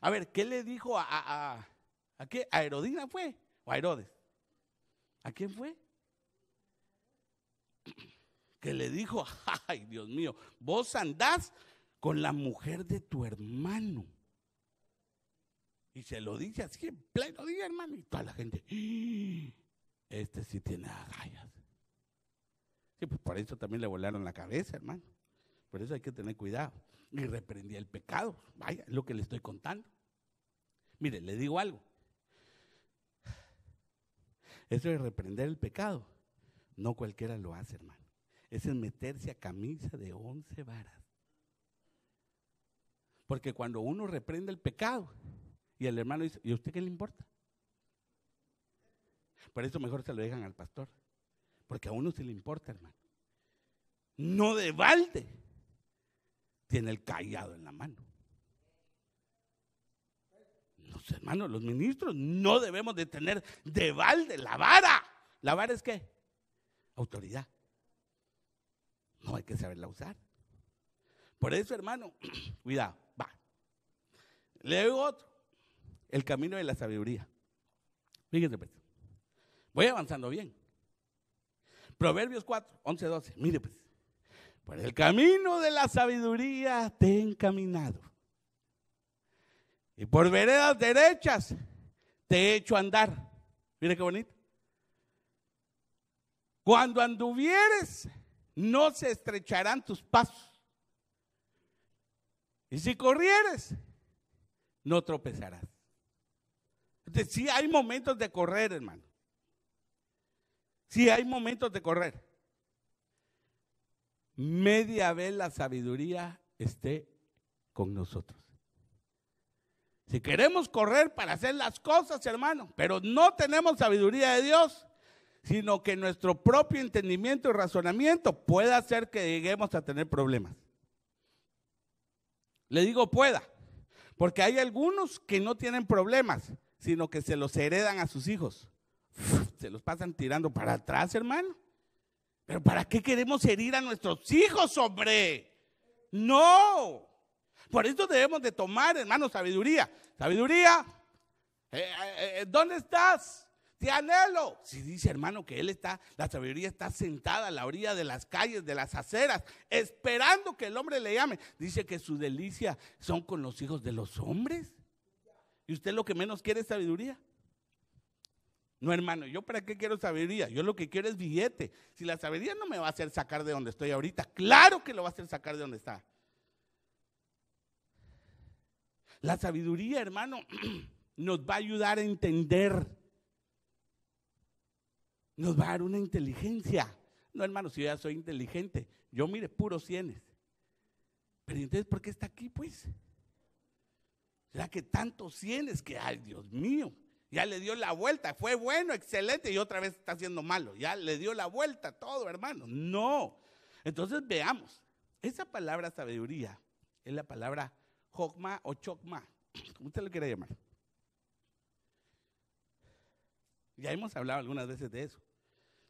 A ver, ¿qué le dijo a, a, qué? ¿A Herodina fue? ¿O a Herodes? ¿A quién fue? Que le dijo, ay Dios mío, vos andás con la mujer de tu hermano. Y se lo dice así en pleno día, hermano. Y toda la gente, ¡Ah! este sí tiene agallas. Sí, pues por eso también le volaron la cabeza, hermano. Por eso hay que tener cuidado y reprendía el pecado. Vaya, es lo que le estoy contando. Mire, le digo algo. Eso de reprender el pecado, no cualquiera lo hace, hermano. Es es meterse a camisa de once varas. Porque cuando uno reprende el pecado y el hermano dice, ¿y a usted qué le importa? Por eso mejor se lo dejan al pastor. Porque a uno sí le importa, hermano. No de balde tiene el callado en la mano. Los hermanos, los ministros, no debemos de tener de balde la vara. ¿La vara es qué? Autoridad. No hay que saberla usar. Por eso, hermano, cuidado, va. Leo El camino de la sabiduría. Fíjense, pues. Voy avanzando bien. Proverbios 4, 11, 12. Mire, pues. Por el camino de la sabiduría te he encaminado. Y por veredas derechas te he hecho andar. Mira qué bonito. Cuando anduvieres, no se estrecharán tus pasos. Y si corrieres, no tropezarás. Entonces, sí hay momentos de correr, hermano. Sí hay momentos de correr media vez la sabiduría esté con nosotros. Si queremos correr para hacer las cosas, hermano, pero no tenemos sabiduría de Dios, sino que nuestro propio entendimiento y razonamiento pueda hacer que lleguemos a tener problemas. Le digo pueda, porque hay algunos que no tienen problemas, sino que se los heredan a sus hijos. se los pasan tirando para atrás, hermano. Pero ¿para qué queremos herir a nuestros hijos, hombre? No. Por eso debemos de tomar, hermano, sabiduría. Sabiduría, eh, eh, eh, ¿dónde estás? Te anhelo. Si dice, hermano, que él está, la sabiduría está sentada a la orilla de las calles, de las aceras, esperando que el hombre le llame. Dice que su delicia son con los hijos de los hombres. ¿Y usted lo que menos quiere es sabiduría? No, hermano, ¿yo para qué quiero sabiduría? Yo lo que quiero es billete. Si la sabiduría no me va a hacer sacar de donde estoy ahorita, claro que lo va a hacer sacar de donde está. La sabiduría, hermano, nos va a ayudar a entender. Nos va a dar una inteligencia. No, hermano, si yo ya soy inteligente, yo mire puros sienes. Pero entonces, ¿por qué está aquí, pues? ¿Será que tantos sienes que ¡ay, Dios mío? Ya le dio la vuelta, fue bueno, excelente, y otra vez está haciendo malo. Ya le dio la vuelta todo, hermano. No. Entonces veamos, esa palabra sabiduría es la palabra jokma o chokma, ¿Cómo usted lo quiere llamar. Ya hemos hablado algunas veces de eso.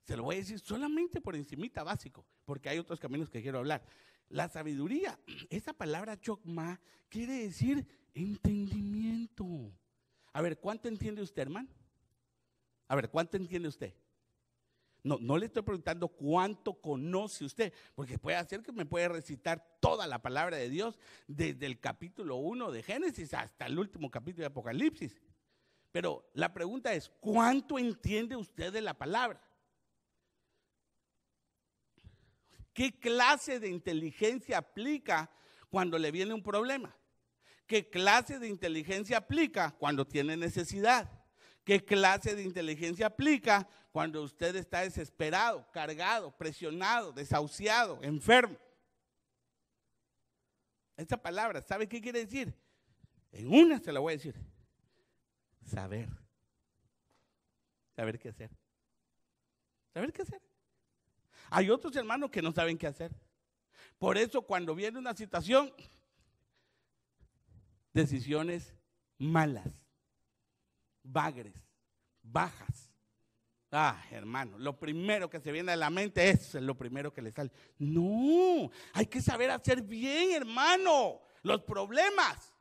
Se lo voy a decir solamente por encimita básico, porque hay otros caminos que quiero hablar. La sabiduría, esa palabra chokma quiere decir entendimiento. A ver, ¿cuánto entiende usted, hermano? A ver, ¿cuánto entiende usted? No, no le estoy preguntando cuánto conoce usted, porque puede hacer que me puede recitar toda la palabra de Dios desde el capítulo 1 de Génesis hasta el último capítulo de Apocalipsis. Pero la pregunta es, ¿cuánto entiende usted de la palabra? ¿Qué clase de inteligencia aplica cuando le viene un problema? qué clase de inteligencia aplica cuando tiene necesidad. ¿Qué clase de inteligencia aplica cuando usted está desesperado, cargado, presionado, desahuciado, enfermo? Esta palabra, ¿sabe qué quiere decir? En una se la voy a decir. Saber. Saber qué hacer. Saber qué hacer. Hay otros hermanos que no saben qué hacer. Por eso cuando viene una situación, decisiones malas, vagres, bajas. Ah, hermano, lo primero que se viene a la mente es lo primero que le sale. No, hay que saber hacer bien, hermano, los problemas.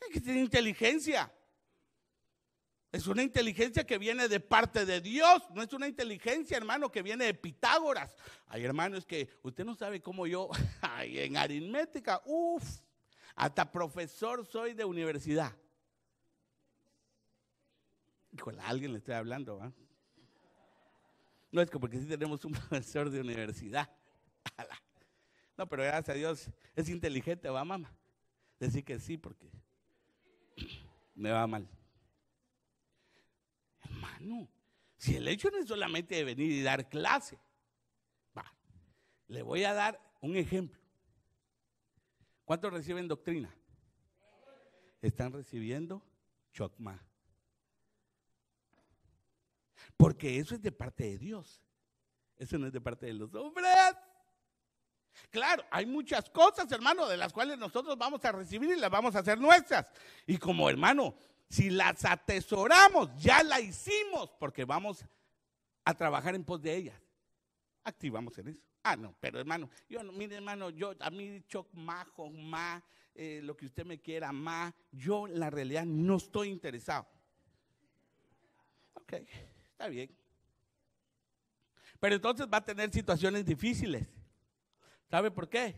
Hay que tener inteligencia. Es una inteligencia que viene de parte de Dios, no es una inteligencia, hermano, que viene de Pitágoras. Ay, hermano, es que usted no sabe cómo yo, ay, en aritmética, uff, hasta profesor soy de universidad. Híjole, a alguien le estoy hablando, ¿va? No es que porque sí tenemos un profesor de universidad. No, pero gracias a Dios es inteligente, ¿va, mamá? Decir que sí, porque me va mal no, si el hecho no es solamente de venir y dar clase, va, le voy a dar un ejemplo. ¿Cuántos reciben doctrina? Están recibiendo chocma. Porque eso es de parte de Dios. Eso no es de parte de los hombres. Claro, hay muchas cosas, hermano, de las cuales nosotros vamos a recibir y las vamos a hacer nuestras. Y como hermano, si las atesoramos, ya la hicimos porque vamos a trabajar en pos de ellas. Activamos en eso. Ah, no, pero hermano, yo no, mire hermano, yo a mí chocma más, eh, lo que usted me quiera ma, yo la realidad no estoy interesado. Ok, está bien. Pero entonces va a tener situaciones difíciles. ¿Sabe por qué?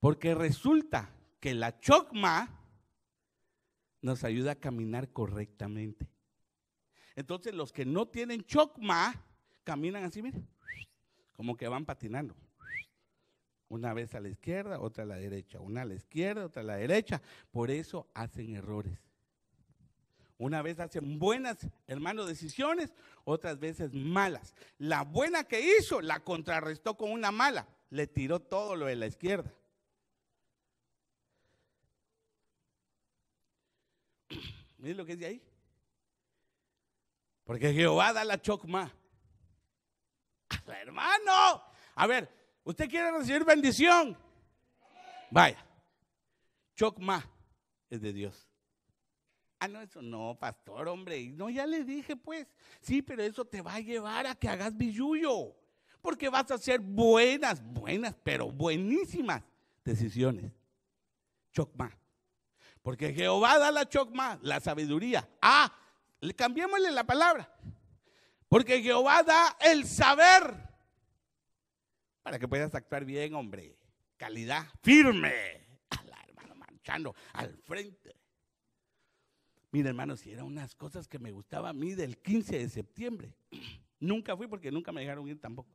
Porque resulta que la chocma nos ayuda a caminar correctamente. Entonces los que no tienen chocma caminan así, miren, como que van patinando. Una vez a la izquierda, otra a la derecha, una a la izquierda, otra a la derecha. Por eso hacen errores. Una vez hacen buenas, hermanos, decisiones, otras veces malas. La buena que hizo la contrarrestó con una mala. Le tiró todo lo de la izquierda. miren lo que es de ahí. Porque Jehová da la chocma. Hermano, a ver, ¿usted quiere recibir bendición? Vaya, chocma es de Dios. Ah, no, eso no, pastor, hombre. No, ya le dije, pues. Sí, pero eso te va a llevar a que hagas billuyo. Porque vas a hacer buenas, buenas, pero buenísimas decisiones. Chocma. Porque Jehová da la chocma, la sabiduría. Ah, cambiémosle la palabra. Porque Jehová da el saber para que puedas actuar bien, hombre. Calidad firme. Al hermano marchando al frente. Mira, hermano, si eran unas cosas que me gustaba a mí del 15 de septiembre. Nunca fui porque nunca me dejaron ir tampoco.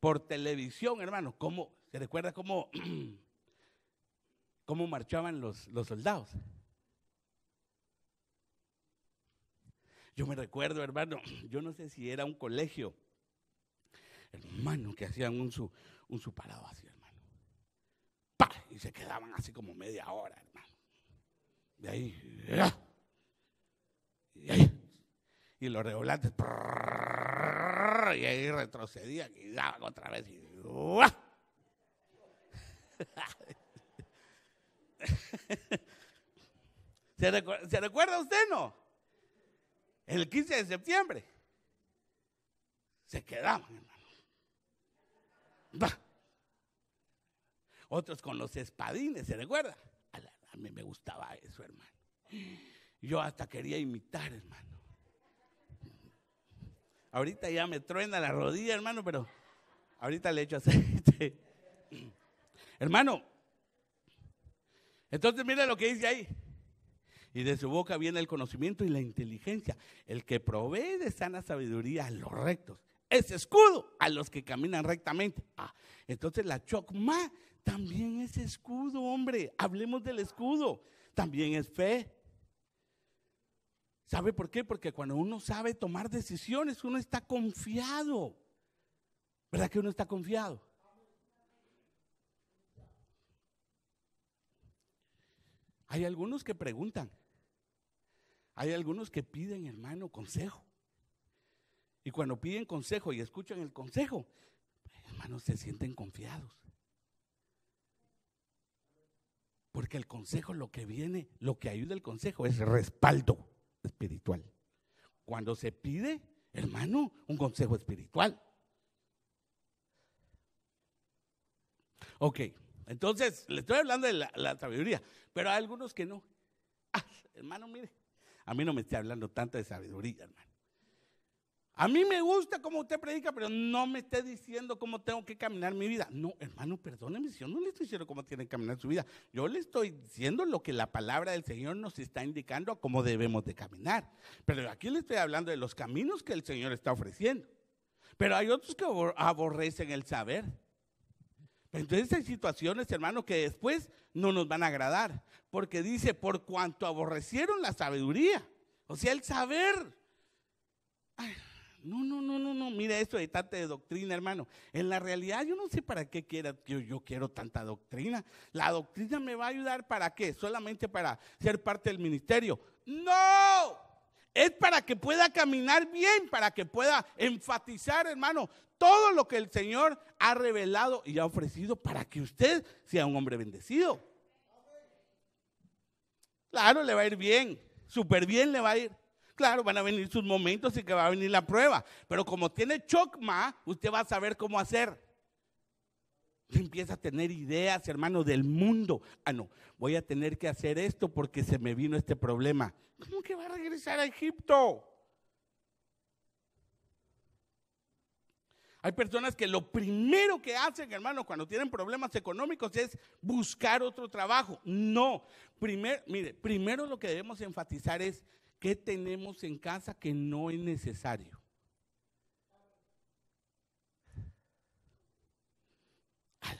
Por televisión, hermano, ¿cómo? ¿Se recuerda cómo cómo marchaban los, soldados. Yo me recuerdo, hermano, yo no sé si era un colegio, hermano, que hacían un su, un su parado así, hermano. ¡Pah! Y se quedaban así como media hora, hermano. De ahí, y ahí. Y los redoblantes, y ahí retrocedían y daban otra vez. Y, ¿Se, recuerda, usted, no? El 15 de septiembre. Se quedaban, hermano. Otros con los espadines, ¿se recuerda? A mí me gustaba eso, hermano. Yo hasta quería imitar, hermano. Ahorita ya me truena la rodilla, hermano, pero ahorita le echo aceite. hermano, entonces mire lo que dice ahí. Y de su boca viene el conocimiento y la inteligencia. El que provee de sana sabiduría a los rectos. Es escudo a los que caminan rectamente. Ah, entonces la chocma también es escudo, hombre. Hablemos del escudo. También es fe. ¿Sabe por qué? Porque cuando uno sabe tomar decisiones, uno está confiado. ¿Verdad que uno está confiado? Hay algunos que preguntan. Hay algunos que piden, hermano, consejo. Y cuando piden consejo y escuchan el consejo, pues, hermanos, se sienten confiados. Porque el consejo, lo que viene, lo que ayuda el consejo es respaldo espiritual. Cuando se pide, hermano, un consejo espiritual. Ok, entonces, le estoy hablando de la, sabiduría, pero hay algunos que no. Ah, hermano, mire, a mí no me está hablando tanto de sabiduría, hermano. A mí me gusta cómo usted predica, pero no me esté diciendo cómo tengo que caminar mi vida. No, hermano, perdóneme, yo no le estoy diciendo cómo tiene que caminar su vida. Yo le estoy diciendo lo que la palabra del Señor nos está indicando cómo debemos de caminar. Pero aquí le estoy hablando de los caminos que el Señor está ofreciendo. Pero hay otros que aborrecen el saber. Entonces hay situaciones, hermano, que después no nos van a agradar, porque dice, por cuanto aborrecieron la sabiduría, o sea, el saber. Ay, no, no, no, no, no, mira esto de tanta de doctrina, hermano. En la realidad yo no sé para qué quiera, yo quiero tanta doctrina. La doctrina me va a ayudar para qué? Solamente para ser parte del ministerio. No, es para que pueda caminar bien, para que pueda enfatizar, hermano, todo lo que el Señor ha revelado y ha ofrecido para que usted sea un hombre bendecido. Claro, le va a ir bien, súper bien le va a ir. Claro, van a venir sus momentos y que va a venir la prueba, pero como tiene chocma, usted va a saber cómo hacer. Empieza a tener ideas, hermano, del mundo. Ah, no, voy a tener que hacer esto porque se me vino este problema. ¿Cómo que va a regresar a Egipto? Hay personas que lo primero que hacen, hermano, cuando tienen problemas económicos es buscar otro trabajo. No, mire, primero lo que debemos enfatizar es qué tenemos en casa que no es necesario.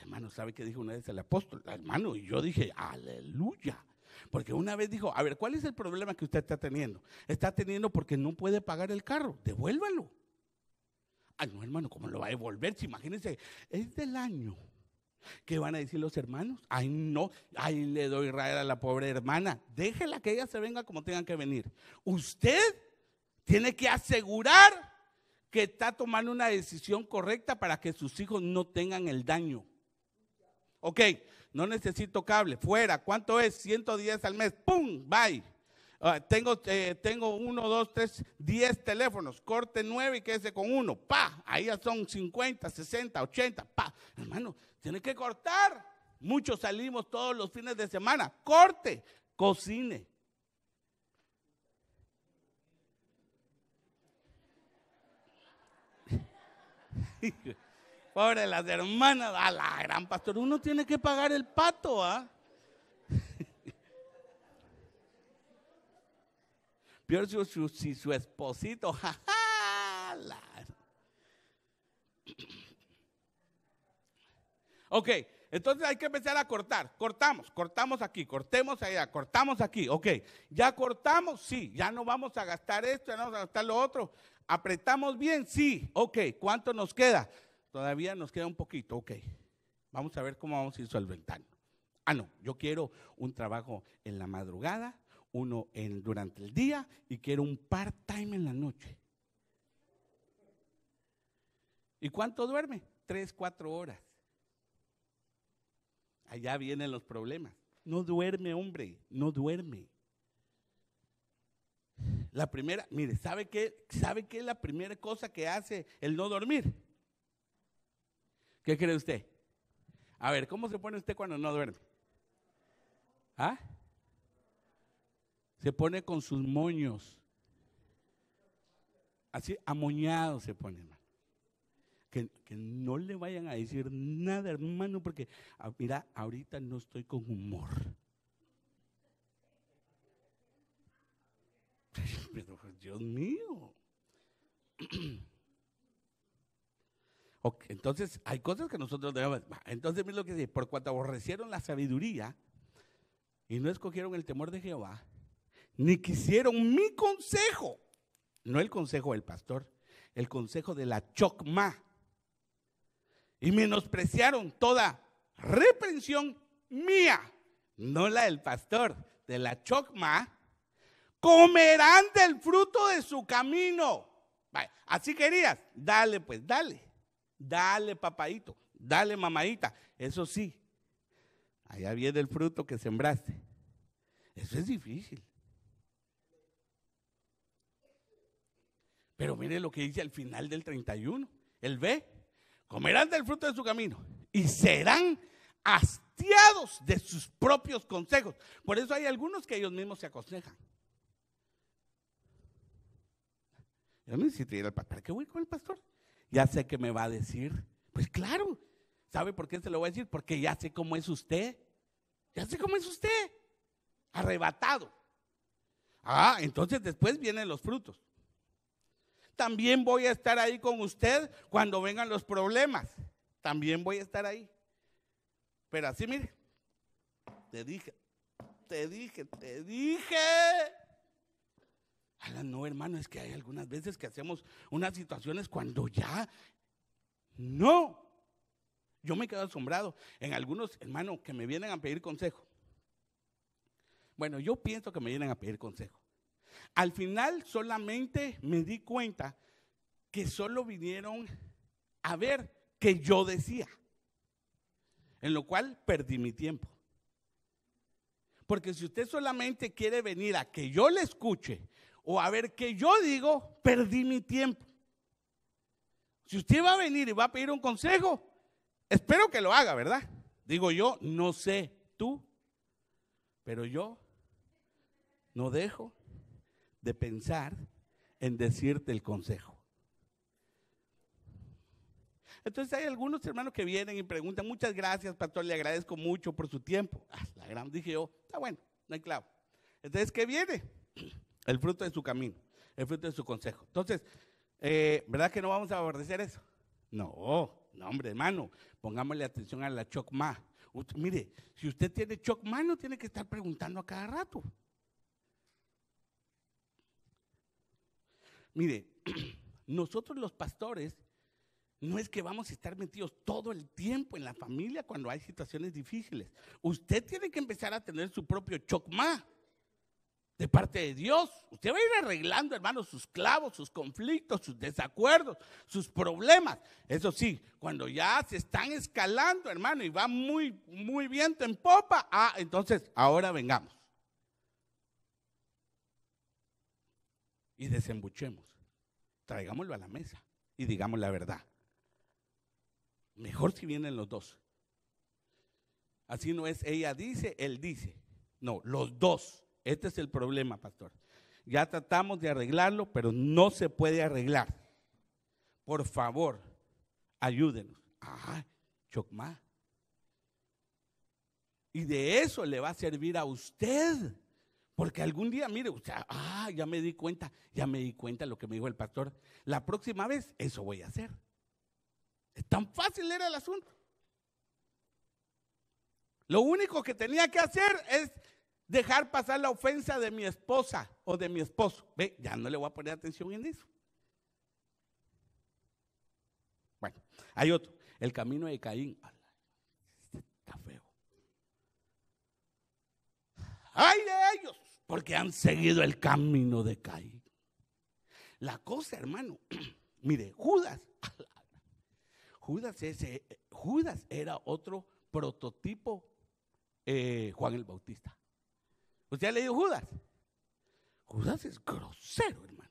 hermano, ¿sabe qué dijo una vez el apóstol? Hermano, y yo dije, aleluya. Porque una vez dijo, a ver, ¿cuál es el problema que usted está teniendo? Está teniendo porque no puede pagar el carro, devuélvalo. Ay, no, hermano, ¿cómo lo va a devolver? imagínense, es del año. ¿Qué van a decir los hermanos? Ay, no, ay, le doy raya a la pobre hermana. Déjela que ella se venga como tengan que venir. Usted tiene que asegurar que está tomando una decisión correcta para que sus hijos no tengan el daño. Ok, no necesito cable, fuera, ¿cuánto es? 110 al mes, ¡pum! Bye. Ah, tengo, eh, tengo uno, dos, tres, diez teléfonos, corte nueve y quédese con uno, pa, ahí ya son 50, 60, 80, pa, hermano, tiene que cortar. Muchos salimos todos los fines de semana, corte, cocine. Pobre las hermanas, a la gran pastor, uno tiene que pagar el pato, ¿ah? Peor si su, su esposito, ja, Ok, entonces hay que empezar a cortar. Cortamos, cortamos aquí, cortemos allá, cortamos aquí. Ok, ya cortamos, sí, ya no vamos a gastar esto, ya no vamos a gastar lo otro. Apretamos bien, sí, ok, ¿cuánto nos queda? Todavía nos queda un poquito, ok. Vamos a ver cómo vamos a ir solventando. Ah, no, yo quiero un trabajo en la madrugada, uno en, durante el día y que un part-time en la noche. ¿Y cuánto duerme? Tres, cuatro horas. Allá vienen los problemas. No duerme, hombre, no duerme. La primera, mire, ¿sabe qué, ¿sabe qué es la primera cosa que hace el no dormir? ¿Qué cree usted? A ver, ¿cómo se pone usted cuando no duerme? ¿Ah? Se pone con sus moños. Así, amoñado se pone, Que, no le vayan a decir nada, hermano, porque ah, mira, ahorita no estoy con humor. Pero pues, Dios mío. entonces, hay cosas que nosotros debemos. Entonces, mira lo que dice: por cuanto aborrecieron la sabiduría y no escogieron el temor de Jehová, ni quisieron mi consejo, no el consejo del pastor, el consejo de la chocma. Y menospreciaron toda reprensión mía, no la del pastor, de la chocma. Comerán del fruto de su camino. así querías, dale pues, dale. Dale papadito, dale mamadita. Eso sí, allá viene el fruto que sembraste. Eso es difícil. Pero mire lo que dice al final del 31. Él ve, comerán del fruto de su camino y serán hastiados de sus propios consejos. Por eso hay algunos que ellos mismos se aconsejan. Yo necesito ir al pastor. ¿Para qué voy con el pastor? Ya sé que me va a decir. Pues claro. ¿Sabe por qué se lo voy a decir? Porque ya sé cómo es usted. Ya sé cómo es usted. Arrebatado. Ah, entonces después vienen los frutos. También voy a estar ahí con usted cuando vengan los problemas. También voy a estar ahí. Pero así, mire, te dije, te dije, te dije. Ala, no, hermano, es que hay algunas veces que hacemos unas situaciones cuando ya no. Yo me quedo asombrado en algunos hermano, que me vienen a pedir consejo. Bueno, yo pienso que me vienen a pedir consejo. Al final solamente me di cuenta que solo vinieron a ver que yo decía, en lo cual perdí mi tiempo. Porque si usted solamente quiere venir a que yo le escuche o a ver que yo digo, perdí mi tiempo. Si usted va a venir y va a pedir un consejo, espero que lo haga, ¿verdad? Digo yo, no sé tú, pero yo no dejo de pensar en decirte el consejo. Entonces hay algunos hermanos que vienen y preguntan, muchas gracias, pastor, le agradezco mucho por su tiempo. Ah, la gran dije yo, está bueno, no hay clavo. Entonces, ¿qué viene? El fruto de su camino, el fruto de su consejo. Entonces, eh, ¿verdad que no vamos a aborrecer eso? No, no, hombre, hermano, pongámosle atención a la chocma. mire, si usted tiene chocma, no tiene que estar preguntando a cada rato. Mire, nosotros los pastores no es que vamos a estar metidos todo el tiempo en la familia cuando hay situaciones difíciles. Usted tiene que empezar a tener su propio chocma de parte de Dios. Usted va a ir arreglando, hermano, sus clavos, sus conflictos, sus desacuerdos, sus problemas. Eso sí, cuando ya se están escalando, hermano, y va muy, muy viento en popa, ah, entonces ahora vengamos. y desembuchemos. Traigámoslo a la mesa y digamos la verdad. Mejor si vienen los dos. Así no es, ella dice, él dice. No, los dos. Este es el problema, pastor. Ya tratamos de arreglarlo, pero no se puede arreglar. Por favor, ayúdenos. ah chocma. Y de eso le va a servir a usted porque algún día, mire, ah, ya me di cuenta, ya me di cuenta lo que me dijo el pastor. La próxima vez, eso voy a hacer. Es Tan fácil era el asunto. Lo único que tenía que hacer es dejar pasar la ofensa de mi esposa o de mi esposo. Ve, ya no le voy a poner atención en eso. Bueno, hay otro. El camino de Caín. Este está feo. ¡Ay de ellos! porque han seguido el camino de Caín. La cosa, hermano, mire, Judas, Judas, ese, eh, Judas era otro prototipo eh, Juan el Bautista. ¿Usted le leído Judas? Judas es grosero, hermano.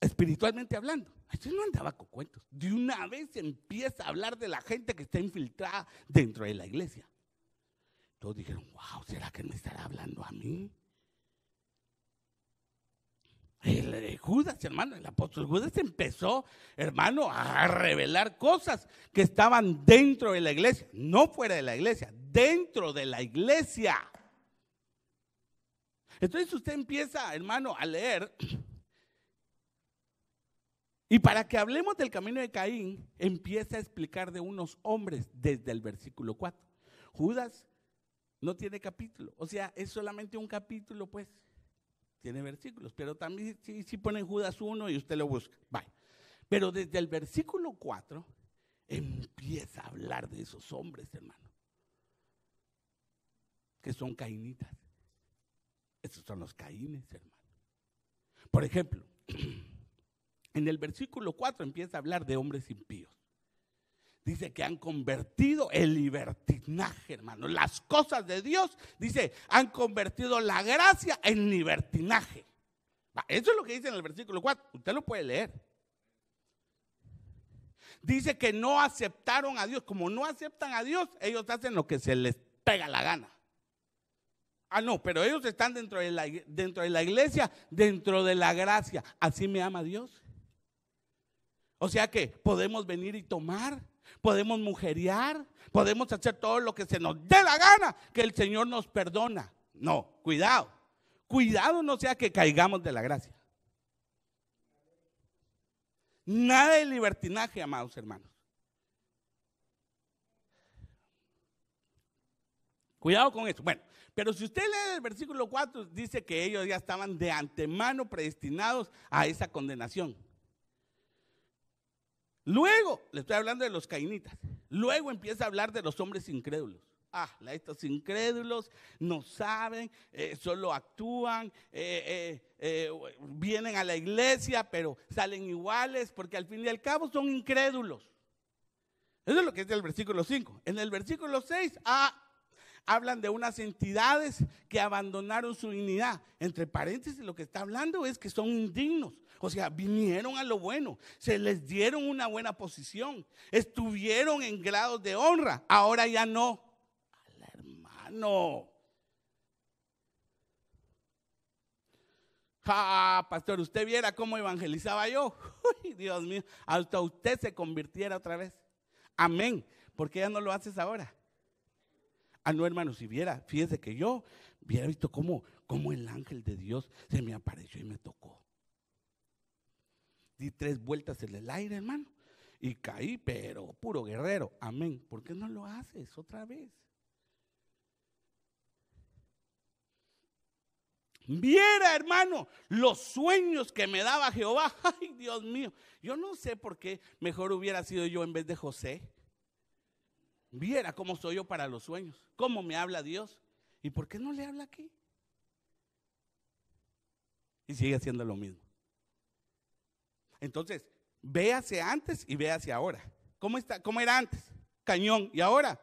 Espiritualmente hablando. usted no andaba con cuentos. De una vez empieza a hablar de la gente que está infiltrada dentro de la iglesia. Todos dijeron, wow, ¿será que me estará hablando a mí? El, eh, Judas, hermano, el apóstol Judas empezó, hermano, a revelar cosas que estaban dentro de la iglesia, no fuera de la iglesia, dentro de la iglesia. Entonces usted empieza, hermano, a leer. Y para que hablemos del camino de Caín, empieza a explicar de unos hombres desde el versículo 4. Judas no tiene capítulo. O sea, es solamente un capítulo, pues. Tiene versículos. Pero también si, ponen Judas 1 y usted lo busca. Vaya. Pero desde el versículo 4 empieza a hablar de esos hombres, hermano. Que son caínitas. Esos son los caínes, hermano. Por ejemplo, en el versículo 4 empieza a hablar de hombres impíos dice que han convertido el libertinaje, hermano. Las cosas de Dios, dice, han convertido la gracia en libertinaje. Eso es lo que dice en el versículo 4. Usted lo puede leer. Dice que no aceptaron a Dios. Como no aceptan a Dios, ellos hacen lo que se les pega la gana. Ah, no, pero ellos están dentro de la, dentro de la iglesia, dentro de la gracia. Así me ama Dios. O sea que podemos venir y tomar, podemos mujeriar, podemos hacer todo lo que se nos dé la gana, que el Señor nos perdona. No, cuidado, cuidado no sea que caigamos de la gracia. Nada de libertinaje, amados hermanos. Cuidado con eso. Bueno, pero si usted lee el versículo 4, dice que ellos ya estaban de antemano predestinados a esa condenación. Luego, le estoy hablando de los cainitas, luego empieza a hablar de los hombres incrédulos. Ah, estos incrédulos no saben, eh, solo actúan, eh, eh, vienen a la iglesia, pero salen iguales, porque al fin y al cabo son incrédulos. Eso es lo que es el versículo 5. En el versículo 6, ah, hablan de unas entidades que abandonaron su dignidad. Entre paréntesis, lo que está hablando es que son indignos. O sea, vinieron a lo bueno, se les dieron una buena posición, estuvieron en grados de honra, ahora ya no. Al hermano. Ah, pastor, usted viera cómo evangelizaba yo. Uy, Dios mío, hasta usted se convirtiera otra vez. Amén. ¿Por qué ya no lo haces ahora. Ah, no, hermano, si viera, fíjese que yo hubiera visto cómo, cómo el ángel de Dios se me apareció y me tocó. Di tres vueltas en el aire, hermano. Y caí, pero puro guerrero. Amén. ¿Por qué no lo haces otra vez? Viera, hermano, los sueños que me daba Jehová. Ay, Dios mío. Yo no sé por qué mejor hubiera sido yo en vez de José. Viera cómo soy yo para los sueños, cómo me habla Dios. ¿Y por qué no le habla aquí? Y sigue haciendo lo mismo. Entonces, véase antes y ve hacia ahora. ¿Cómo, está, ¿Cómo era antes? Cañón. ¿Y ahora?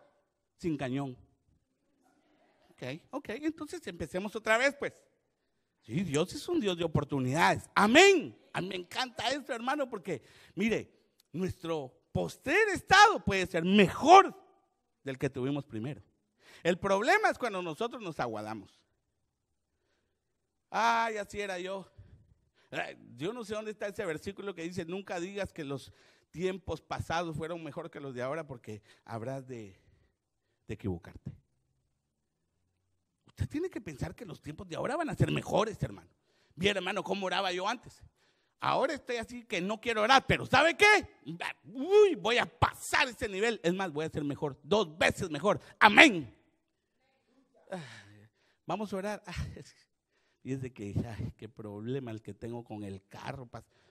Sin cañón. Ok, ok. Entonces empecemos otra vez, pues. Sí, Dios es un Dios de oportunidades. Amén. A mí me encanta esto, hermano, porque, mire, nuestro poster estado puede ser mejor del que tuvimos primero. El problema es cuando nosotros nos aguadamos. Ay, así era yo. Yo no sé dónde está ese versículo que dice, nunca digas que los tiempos pasados fueron mejor que los de ahora porque habrás de, equivocarte. Usted tiene que pensar que los tiempos de ahora van a ser mejores, hermano. Bien, hermano, ¿cómo oraba yo antes? Ahora estoy así que no quiero orar, pero ¿sabe qué? Uy, voy a pasar ese nivel. Es más, voy a ser mejor, dos veces mejor. Amén. Vamos a orar. Y es de que, ay, qué problema el que tengo con el carro.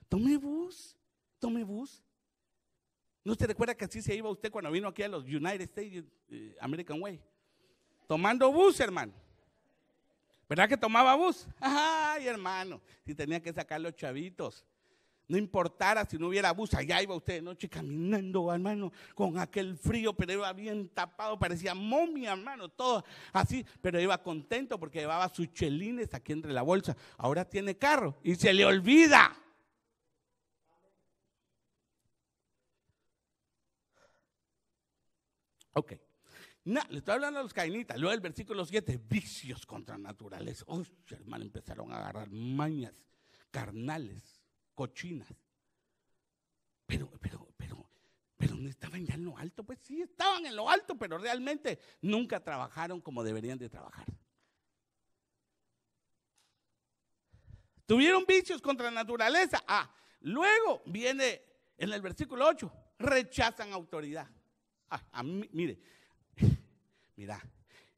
Tome bus, tome bus. ¿No se recuerda que así se iba usted cuando vino aquí a los United States eh, American Way? Tomando bus, hermano. ¿Verdad que tomaba bus? Ay, hermano, si tenía que sacar los chavitos. No importara si no hubiera bus, allá iba usted de noche caminando, hermano, con aquel frío, pero iba bien tapado, parecía momia, hermano, todo así, pero iba contento porque llevaba sus chelines aquí entre la bolsa. Ahora tiene carro y se le olvida. Ok. No, le estoy hablando a los cainitas. Luego el versículo 7, vicios contra naturaleza. Uy, hermano, empezaron a agarrar mañas carnales cochinas. Pero, pero, pero, pero no estaban ya en lo alto. Pues sí, estaban en lo alto, pero realmente nunca trabajaron como deberían de trabajar. Tuvieron vicios contra la naturaleza. Ah, luego viene en el versículo 8, rechazan autoridad. Ah, a mire, mira,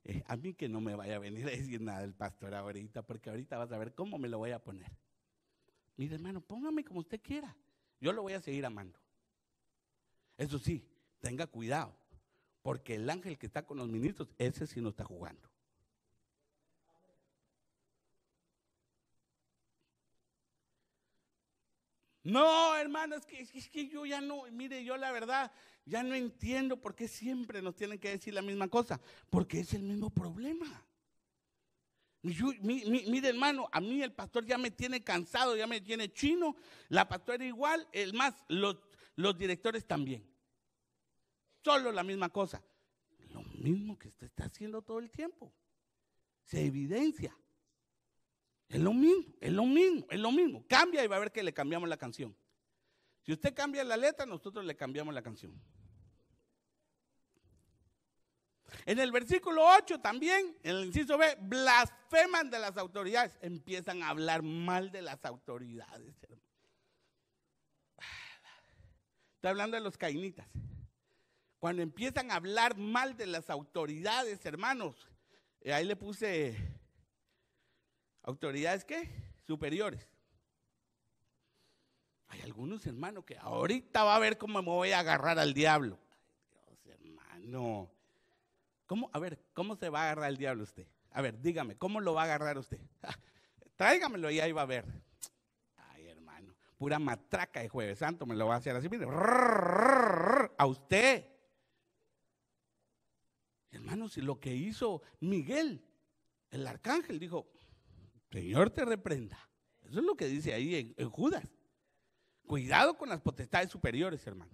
eh, a mí que no me vaya a venir a decir nada el pastor ahorita, porque ahorita vas a ver cómo me lo voy a poner. Mire hermano, póngame como usted quiera. Yo lo voy a seguir amando. Eso sí, tenga cuidado, porque el ángel que está con los ministros, ese sí no está jugando. No, hermano, que, es que yo ya no, mire, yo la verdad, ya no entiendo por qué siempre nos tienen que decir la misma cosa, porque es el mismo problema mire hermano, a mí el pastor ya me tiene cansado, ya me tiene chino, la pastora igual, el más, los, los directores también. Solo la misma cosa. Lo mismo que usted está haciendo todo el tiempo. Se evidencia. Es lo mismo, es lo mismo, es lo mismo. Cambia y va a ver que le cambiamos la canción. Si usted cambia la letra, nosotros le cambiamos la canción. En el versículo 8 también, en el inciso B, blasfeman de las autoridades. Empiezan a hablar mal de las autoridades. Está hablando de los cainitas. Cuando empiezan a hablar mal de las autoridades, hermanos, eh, ahí le puse autoridades qué? Superiores. Hay algunos hermanos que ahorita va a ver cómo me voy a agarrar al diablo. Ay, Dios, hermano. ¿Cómo? A ver, ¿cómo se va a agarrar el diablo usted? A ver, dígame, ¿cómo lo va a agarrar usted? Ah, tráigamelo y ahí va a ver. Ay, hermano, pura matraca de Jueves Santo me lo va a hacer así. Mire, a usted. Hermano, si lo que hizo Miguel, el arcángel, dijo, Señor te reprenda. Eso es lo que dice ahí en, Judas. Cuidado con las potestades superiores, hermano.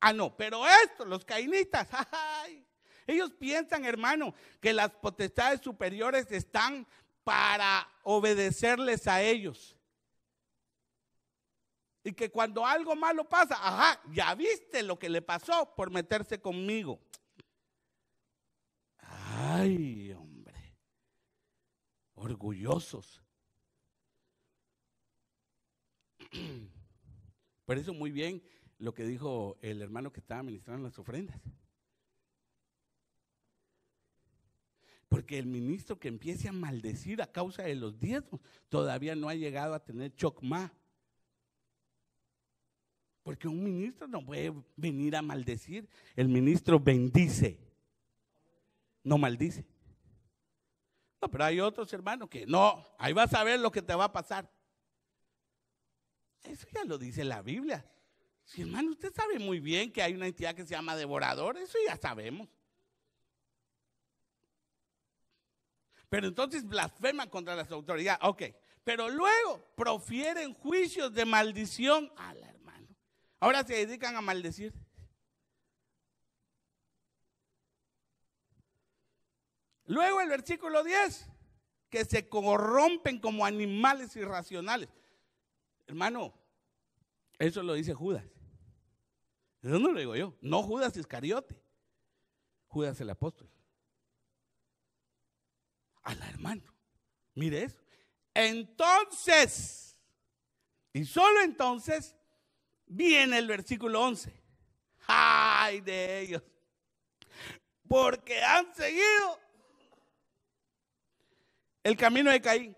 Ah, no, pero esto, los cainitas, ay, ellos piensan, hermano, que las potestades superiores están para obedecerles a ellos. Y que cuando algo malo pasa, ajá, ya viste lo que le pasó por meterse conmigo. Ay, hombre, orgullosos. Por eso muy bien lo que dijo el hermano que estaba ministrando las ofrendas. Porque el ministro que empiece a maldecir a causa de los diezmos todavía no ha llegado a tener chocma. Porque un ministro no puede venir a maldecir. El ministro bendice, no maldice. No, pero hay otros hermanos que no, ahí vas a ver lo que te va a pasar. Eso ya lo dice la Biblia. Si hermano, usted sabe muy bien que hay una entidad que se llama devorador, eso ya sabemos. Pero entonces blasfeman contra las autoridades. Ok. Pero luego profieren juicios de maldición al hermano. Ahora se dedican a maldecir. Luego el versículo 10, que se corrompen como animales irracionales. Hermano, eso lo dice Judas. Eso no lo digo yo, no Judas Iscariote, Judas el apóstol. Al hermano, Mire eso. Entonces, y solo entonces, viene el versículo 11. ¡Ay de ellos! Porque han seguido el camino de Caín.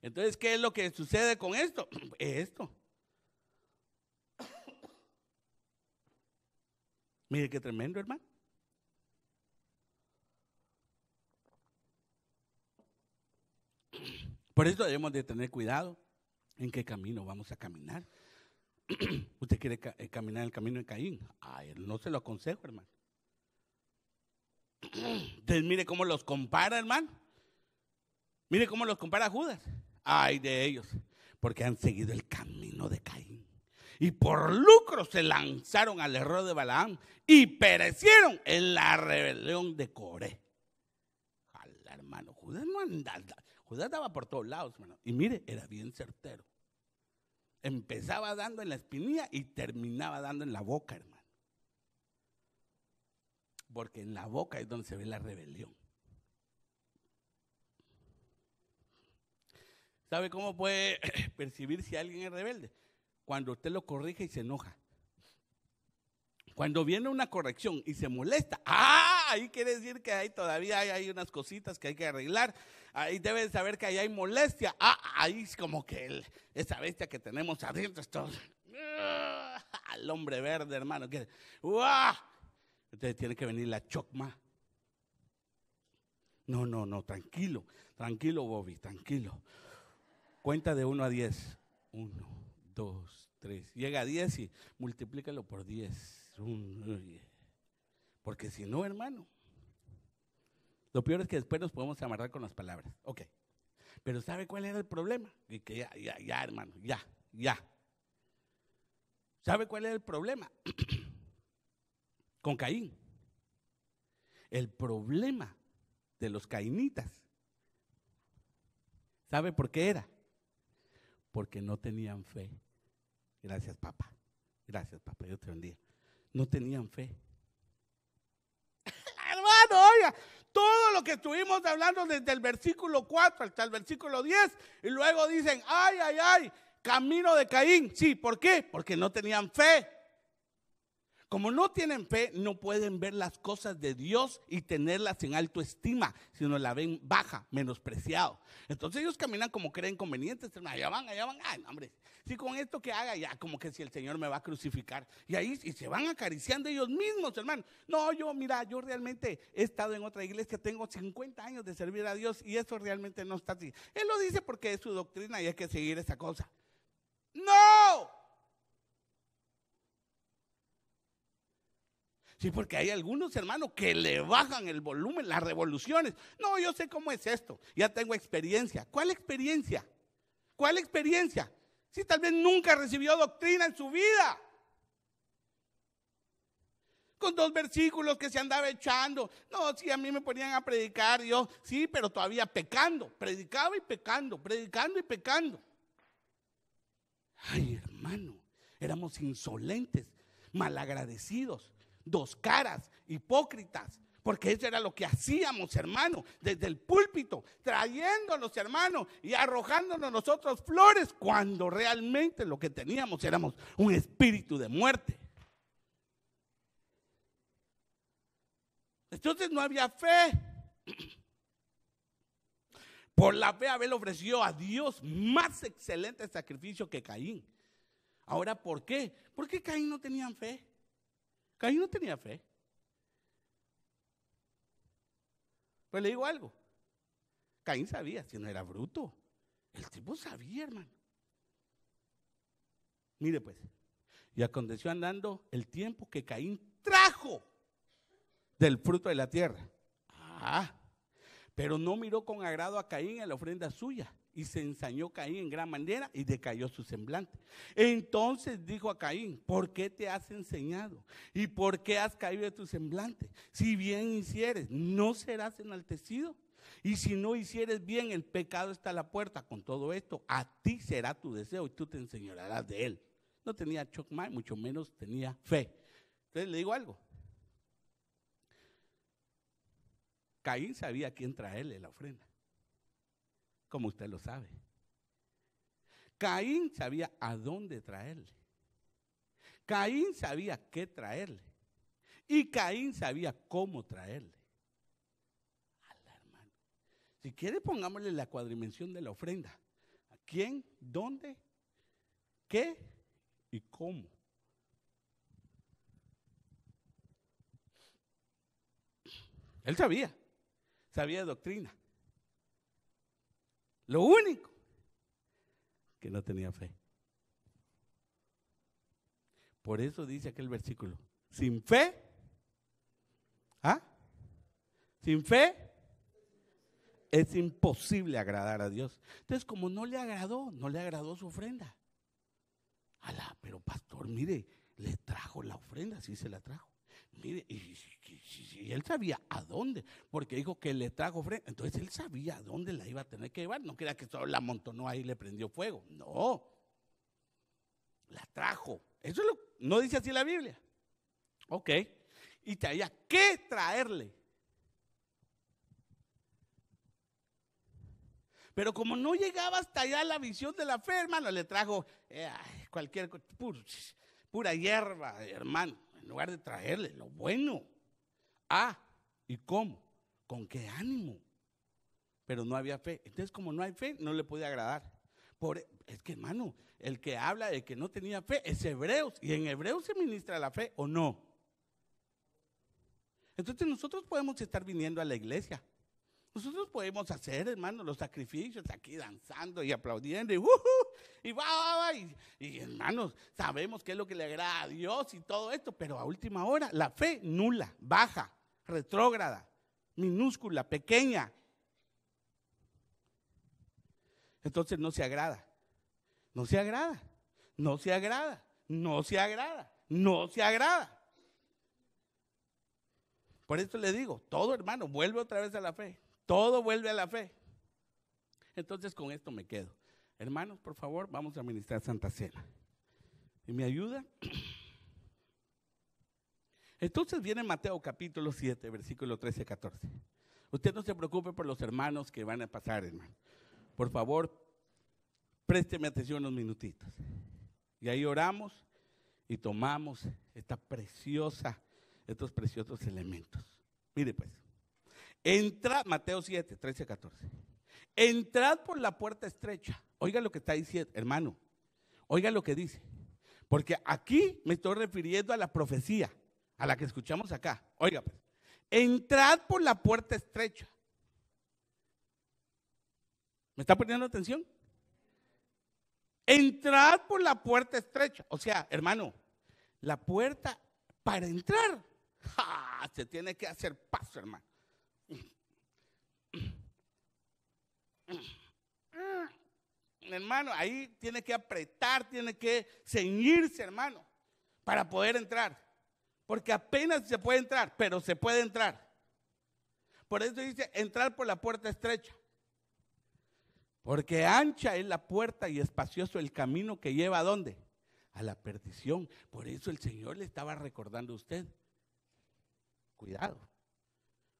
Entonces, ¿qué es lo que sucede con esto? Esto. Mire qué tremendo, hermano. Por eso debemos de tener cuidado en qué camino vamos a caminar. Usted quiere eh, caminar el camino de Caín. A él no se lo aconsejo, hermano. Entonces mire cómo los compara, hermano. Mire cómo los compara Judas. Ay de ellos, porque han seguido el camino de Caín. Y por lucro se lanzaron al error de Balaam y perecieron en la rebelión de Coré. Jala, hermano, Judas no anda, anda, pues ya daba por todos lados, hermano. Y mire, era bien certero. Empezaba dando en la espinilla y terminaba dando en la boca, hermano. Porque en la boca es donde se ve la rebelión. ¿Sabe cómo puede percibir si alguien es rebelde? Cuando usted lo corrige y se enoja. Cuando viene una corrección y se molesta. ¡Ah! ahí quiere decir que ahí todavía hay, hay unas cositas que hay que arreglar. Ahí deben saber que ahí hay molestia. Ah, ahí es como que el, esa bestia que tenemos adentro Al hombre verde, hermano. Que, Entonces tiene que venir la chocma. No, no, no, tranquilo, tranquilo, Bobby, tranquilo. Cuenta de 1 a 10. 1, 2, 3. Llega a 10 y multiplícalo por 10. Porque si no, hermano, lo peor es que después nos podemos amarrar con las palabras. Ok. Pero ¿sabe cuál era el problema? Y que ya, ya, ya, hermano, ya, ya. ¿Sabe cuál era el problema? con Caín. El problema de los cainitas. ¿Sabe por qué era? Porque no tenían fe. Gracias, papá. Gracias, papá. Yo te bendiga. No tenían fe todo lo que estuvimos hablando desde el versículo 4 hasta el versículo 10, y luego dicen, ay, ay, ay, camino de Caín. Sí, ¿por qué? Porque no tenían fe. Como no tienen fe, no pueden ver las cosas de Dios y tenerlas en alto estima, sino la ven baja, menospreciado. Entonces ellos caminan como creen hermano. allá van, allá van, ay, hombre, si con esto que haga ya, como que si el Señor me va a crucificar. Y ahí se van acariciando ellos mismos, hermano. No, yo, mira, yo realmente he estado en otra iglesia, tengo 50 años de servir a Dios y eso realmente no está así. Él lo dice porque es su doctrina y hay que seguir esa cosa. No, Sí, porque hay algunos hermanos que le bajan el volumen, las revoluciones. No, yo sé cómo es esto. Ya tengo experiencia. ¿Cuál experiencia? ¿Cuál experiencia? Si tal vez nunca recibió doctrina en su vida. Con dos versículos que se andaba echando. No, si a mí me ponían a predicar, yo sí, pero todavía pecando. Predicaba y pecando, predicando y pecando. Ay, hermano, éramos insolentes, malagradecidos dos caras, hipócritas. Porque eso era lo que hacíamos, hermano, desde el púlpito, trayéndonos, hermano, y arrojándonos nosotros flores, cuando realmente lo que teníamos éramos un espíritu de muerte. Entonces no había fe. Por la fe Abel ofreció a Dios más excelente sacrificio que Caín. Ahora, ¿por qué? ¿Por qué Caín no tenía fe. Caín no tenía fe. Pues le digo algo. Caín sabía, si no era bruto. El tipo sabía, hermano. Mire pues, y aconteció andando el tiempo que Caín trajo del fruto de la tierra. Ah, pero no miró con agrado a Caín en la ofrenda suya. Y se ensañó Caín en gran manera y decayó su semblante. Entonces dijo a Caín, ¿por qué te has enseñado? ¿Y por qué has caído de tu semblante? Si bien hicieres, ¿no serás enaltecido? Y si no hicieres bien, el pecado está a la puerta. Con todo esto, a ti será tu deseo y tú te enseñarás de él. No tenía chocmai, mucho menos tenía fe. Entonces le digo algo. Caín sabía quién traerle la ofrenda como usted lo sabe. Caín sabía a dónde traerle. Caín sabía qué traerle. Y Caín sabía cómo traerle. Si quiere, pongámosle la cuadrimensión de la ofrenda. ¿A quién? ¿Dónde? ¿Qué? ¿Y cómo? Él sabía. Sabía de doctrina. Lo único que no tenía fe. Por eso dice aquel versículo, sin fe, ¿ah? Sin fe es imposible agradar a Dios. Entonces, como no le agradó, no le agradó su ofrenda. Alá, pero pastor, mire, le trajo la ofrenda, sí se la trajo. Mire, y, él sabía a dónde, porque dijo que le trajo ofrenda. Entonces él sabía a dónde la iba a tener que llevar. No quería que solo la amontonó ahí y le prendió fuego. No. La trajo. Eso no dice así la Biblia. Ok. Y tenía que traerle. Pero como no llegaba hasta allá la visión de la fe, hermano, le trajo eh, cualquier pura hierba, hermano en lugar de traerle lo bueno. Ah, ¿y cómo? ¿Con qué ánimo? Pero no había fe. Entonces, como no hay fe, no le puede agradar. Por, e, es que, hermano, el que habla de que no tenía fe es Hebreos. Y en Hebreos se ministra la fe o no. Entonces nosotros podemos estar viniendo a la iglesia nosotros podemos hacer, hermano, los sacrificios aquí danzando y aplaudiendo y, y va, Y, hermanos, sabemos qué es lo que le agrada a Dios y todo esto, pero a última hora la fe nula, baja, retrógrada, minúscula, pequeña. Entonces no se agrada, no se agrada, no se agrada, no se agrada, no se agrada. Por eso le digo, todo hermano, vuelve otra vez a la fe. Todo vuelve a la fe. Entonces con esto me quedo. Hermanos, por favor, vamos a ministrar Santa Cena. ¿Y me ayuda? Entonces viene Mateo capítulo 7, versículo 13 14. Usted no se preocupe por los hermanos que van a pasar, hermano. Por favor, présteme atención unos minutitos. Y ahí oramos y tomamos esta preciosa, estos preciosos elementos. Mire pues. Entra, Mateo 7, 13, 14. Entrad por la puerta estrecha. Oiga lo que está diciendo, hermano. Oiga lo que dice. Porque aquí me estoy refiriendo a la profecía, a la que escuchamos acá. Oiga, pues. Entrad por la puerta estrecha. ¿Me está poniendo atención? Entrad por la puerta estrecha. O sea, hermano, la puerta para entrar. Se tiene que hacer paso, hermano. Mm. Mm. hermano, ahí tiene que apretar, tiene que ceñirse, hermano, para poder entrar. Porque apenas se puede entrar, pero se puede entrar. Por eso dice, entrar por la puerta estrecha. Porque ancha es la puerta y espacioso el camino que lleva a dónde? A la perdición. Por eso el Señor le estaba recordando a usted. Cuidado.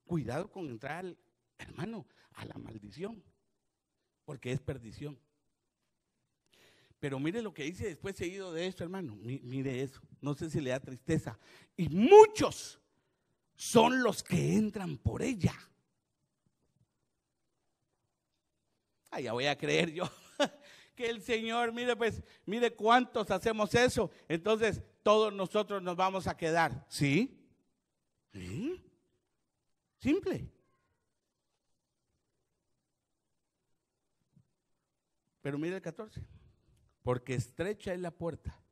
Cuidado con entrar, hermano, a la maldición porque es perdición. Pero mire lo que dice después seguido de esto, hermano. Mire eso. No sé si le da tristeza. Y muchos son los que entran por ella. Ah, ya voy a creer yo que el Señor, mire pues, mire cuántos hacemos eso. Entonces todos nosotros nos vamos a quedar. ¿Sí? ¿Sí? Simple. Pero mire el 14. Porque estrecha es la puerta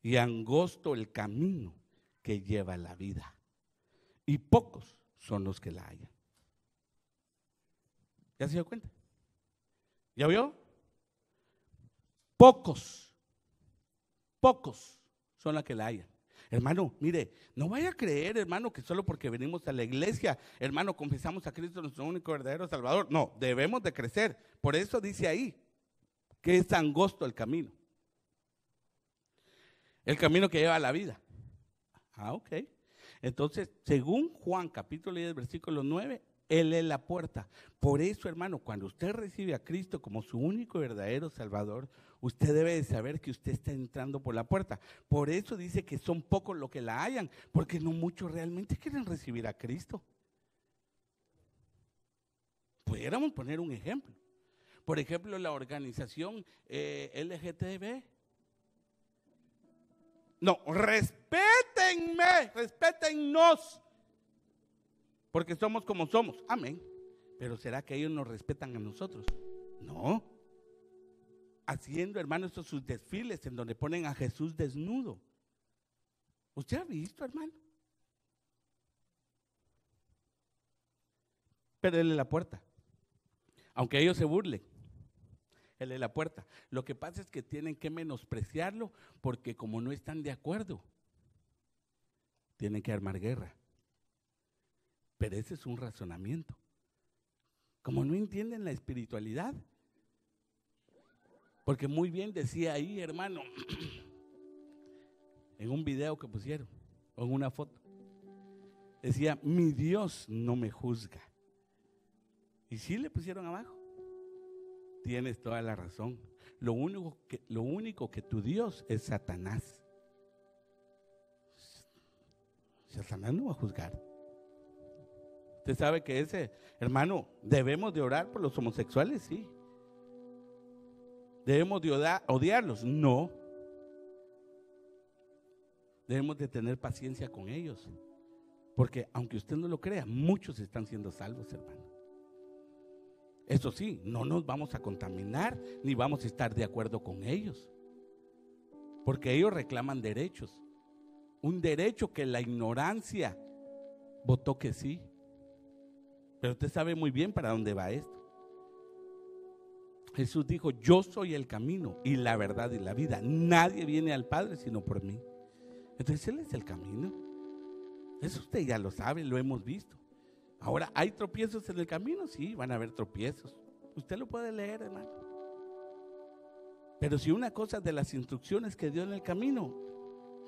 y angosto el camino que lleva la vida. Y pocos son los que la hallan. ¿Ya se dio cuenta? ¿Ya vio? Pocos, pocos son los que la hallan. Hermano, mire, no vaya a creer, hermano, que solo porque venimos a la iglesia, hermano, confesamos a Cristo nuestro único verdadero Salvador. No, debemos de crecer. Por eso dice ahí que es angosto el camino. El camino que lleva a la vida. Ah, ok. Entonces, según Juan capítulo 10, versículo 9, él es la puerta. Por eso, hermano, cuando usted recibe a Cristo como su único verdadero Salvador, usted debe de saber que usted está entrando por la puerta. Por eso dice que son pocos los que la hayan, porque no muchos realmente quieren recibir a Cristo. Pudiéramos poner un ejemplo. Por ejemplo, la organización eh, LGTB. No, respétenme, respétennos porque somos como somos. Amén. Pero ¿será que ellos nos respetan a nosotros? No. Haciendo, hermano, estos sus desfiles en donde ponen a Jesús desnudo. ¿Usted ha visto, hermano? Pero él la puerta. Aunque ellos se burlen, él es la puerta. Lo que pasa es que tienen que menospreciarlo porque como no están de acuerdo, tienen que armar guerra. Pero ese es un razonamiento. Como no entienden la espiritualidad, porque muy bien decía ahí, hermano, en un video que pusieron, o en una foto, decía, mi Dios no me juzga. Y sí le pusieron abajo. Tienes toda la razón. Lo único que, lo único que tu Dios es Satanás. Satanás no va a juzgar. Usted sabe que ese, hermano, debemos de orar por los homosexuales, sí. Debemos de odiarlos, no. Debemos de tener paciencia con ellos. Porque aunque usted no lo crea, muchos están siendo salvos, hermano. Eso sí, no nos vamos a contaminar ni vamos a estar de acuerdo con ellos. Porque ellos reclaman derechos. Un derecho que la ignorancia votó que sí. Pero usted sabe muy bien para dónde va esto. Jesús dijo, yo soy el camino y la verdad y la vida. Nadie viene al Padre sino por mí. Entonces Él es el camino. Eso usted ya lo sabe, lo hemos visto. Ahora, ¿hay tropiezos en el camino? Sí, van a haber tropiezos. Usted lo puede leer, hermano. Pero si una cosa de las instrucciones que dio en el camino,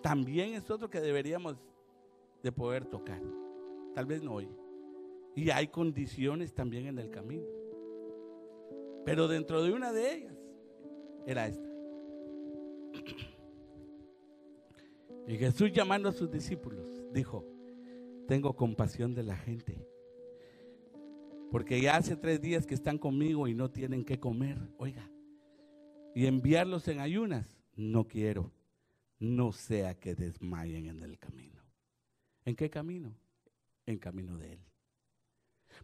también es otro que deberíamos de poder tocar. Tal vez no hoy. Y hay condiciones también en el camino. Pero dentro de una de ellas era esta. Y Jesús llamando a sus discípulos dijo, tengo compasión de la gente. Porque ya hace tres días que están conmigo y no tienen que comer. Oiga, y enviarlos en ayunas, no quiero. No sea que desmayen en el camino. ¿En qué camino? En camino de Él.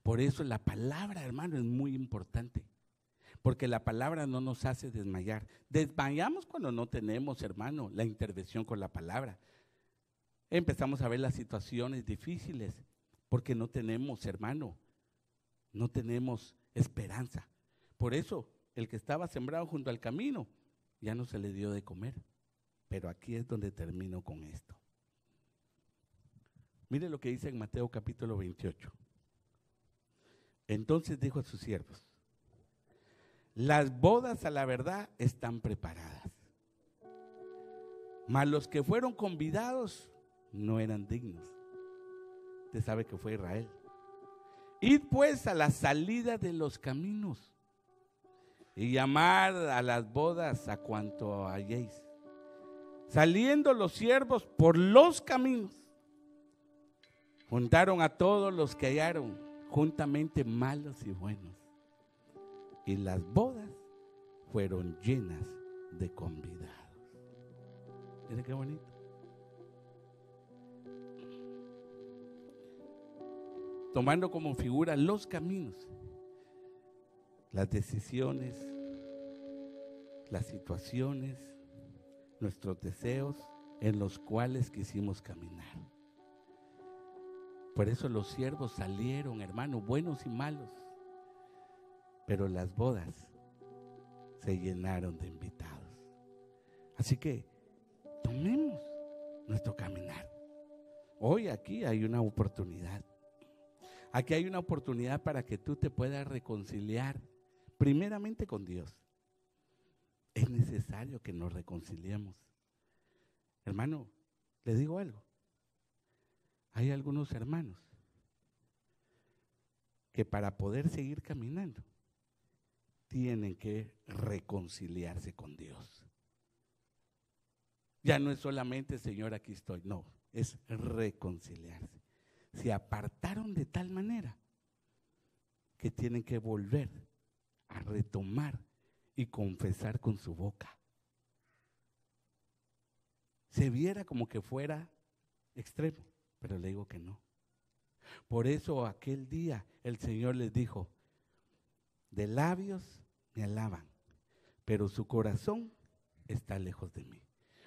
Por eso la palabra, hermano, es muy importante. Porque la palabra no nos hace desmayar. Desmayamos cuando no tenemos, hermano, la intervención con la palabra. Empezamos a ver las situaciones difíciles porque no tenemos, hermano, no tenemos esperanza. Por eso el que estaba sembrado junto al camino ya no se le dio de comer. Pero aquí es donde termino con esto. Mire lo que dice en Mateo capítulo 28. Entonces dijo a sus siervos, las bodas a la verdad están preparadas, mas los que fueron convidados no eran dignos. Usted sabe que fue Israel. Id pues a la salida de los caminos y llamar a las bodas a cuanto halléis, saliendo los siervos por los caminos. Juntaron a todos los que hallaron juntamente malos y buenos. Y las bodas fueron llenas de convidados. Mire qué bonito. Tomando como figura los caminos, las decisiones, las situaciones, nuestros deseos en los cuales quisimos caminar. Por eso los siervos salieron, hermano, buenos y malos. Pero las bodas se llenaron de invitados. Así que tomemos nuestro caminar. Hoy aquí hay una oportunidad. Aquí hay una oportunidad para que tú te puedas reconciliar primeramente con Dios. Es necesario que nos reconciliemos. Hermano, le digo algo hay algunos hermanos que para poder seguir caminando tienen que reconciliarse con Dios. Ya no es solamente, Señor, aquí estoy, no, es reconciliarse. Se apartaron de tal manera que tienen que volver a retomar y confesar con su boca. Se viera como que fuera extremo pero le digo que no. Por eso aquel día el Señor les dijo, de labios me alaban, pero su corazón está lejos de mí.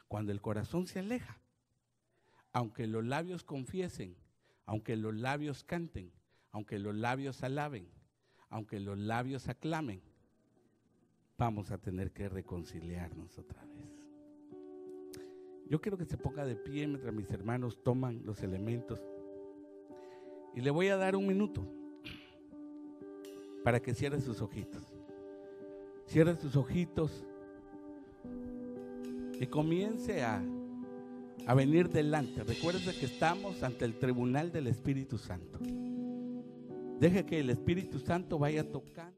Cuando el corazón se aleja, aunque los labios confiesen, aunque los labios canten, aunque los labios alaben, aunque los labios aclamen, vamos a tener que reconciliarnos otra vez. Yo quiero que se ponga de pie mientras mis hermanos toman los elementos. Y le voy a dar un minuto para que cierre sus ojitos. Cierre sus ojitos y comience a, venir delante. Recuerde que estamos ante el tribunal del Espíritu Santo. Deje que el Espíritu Santo vaya tocando.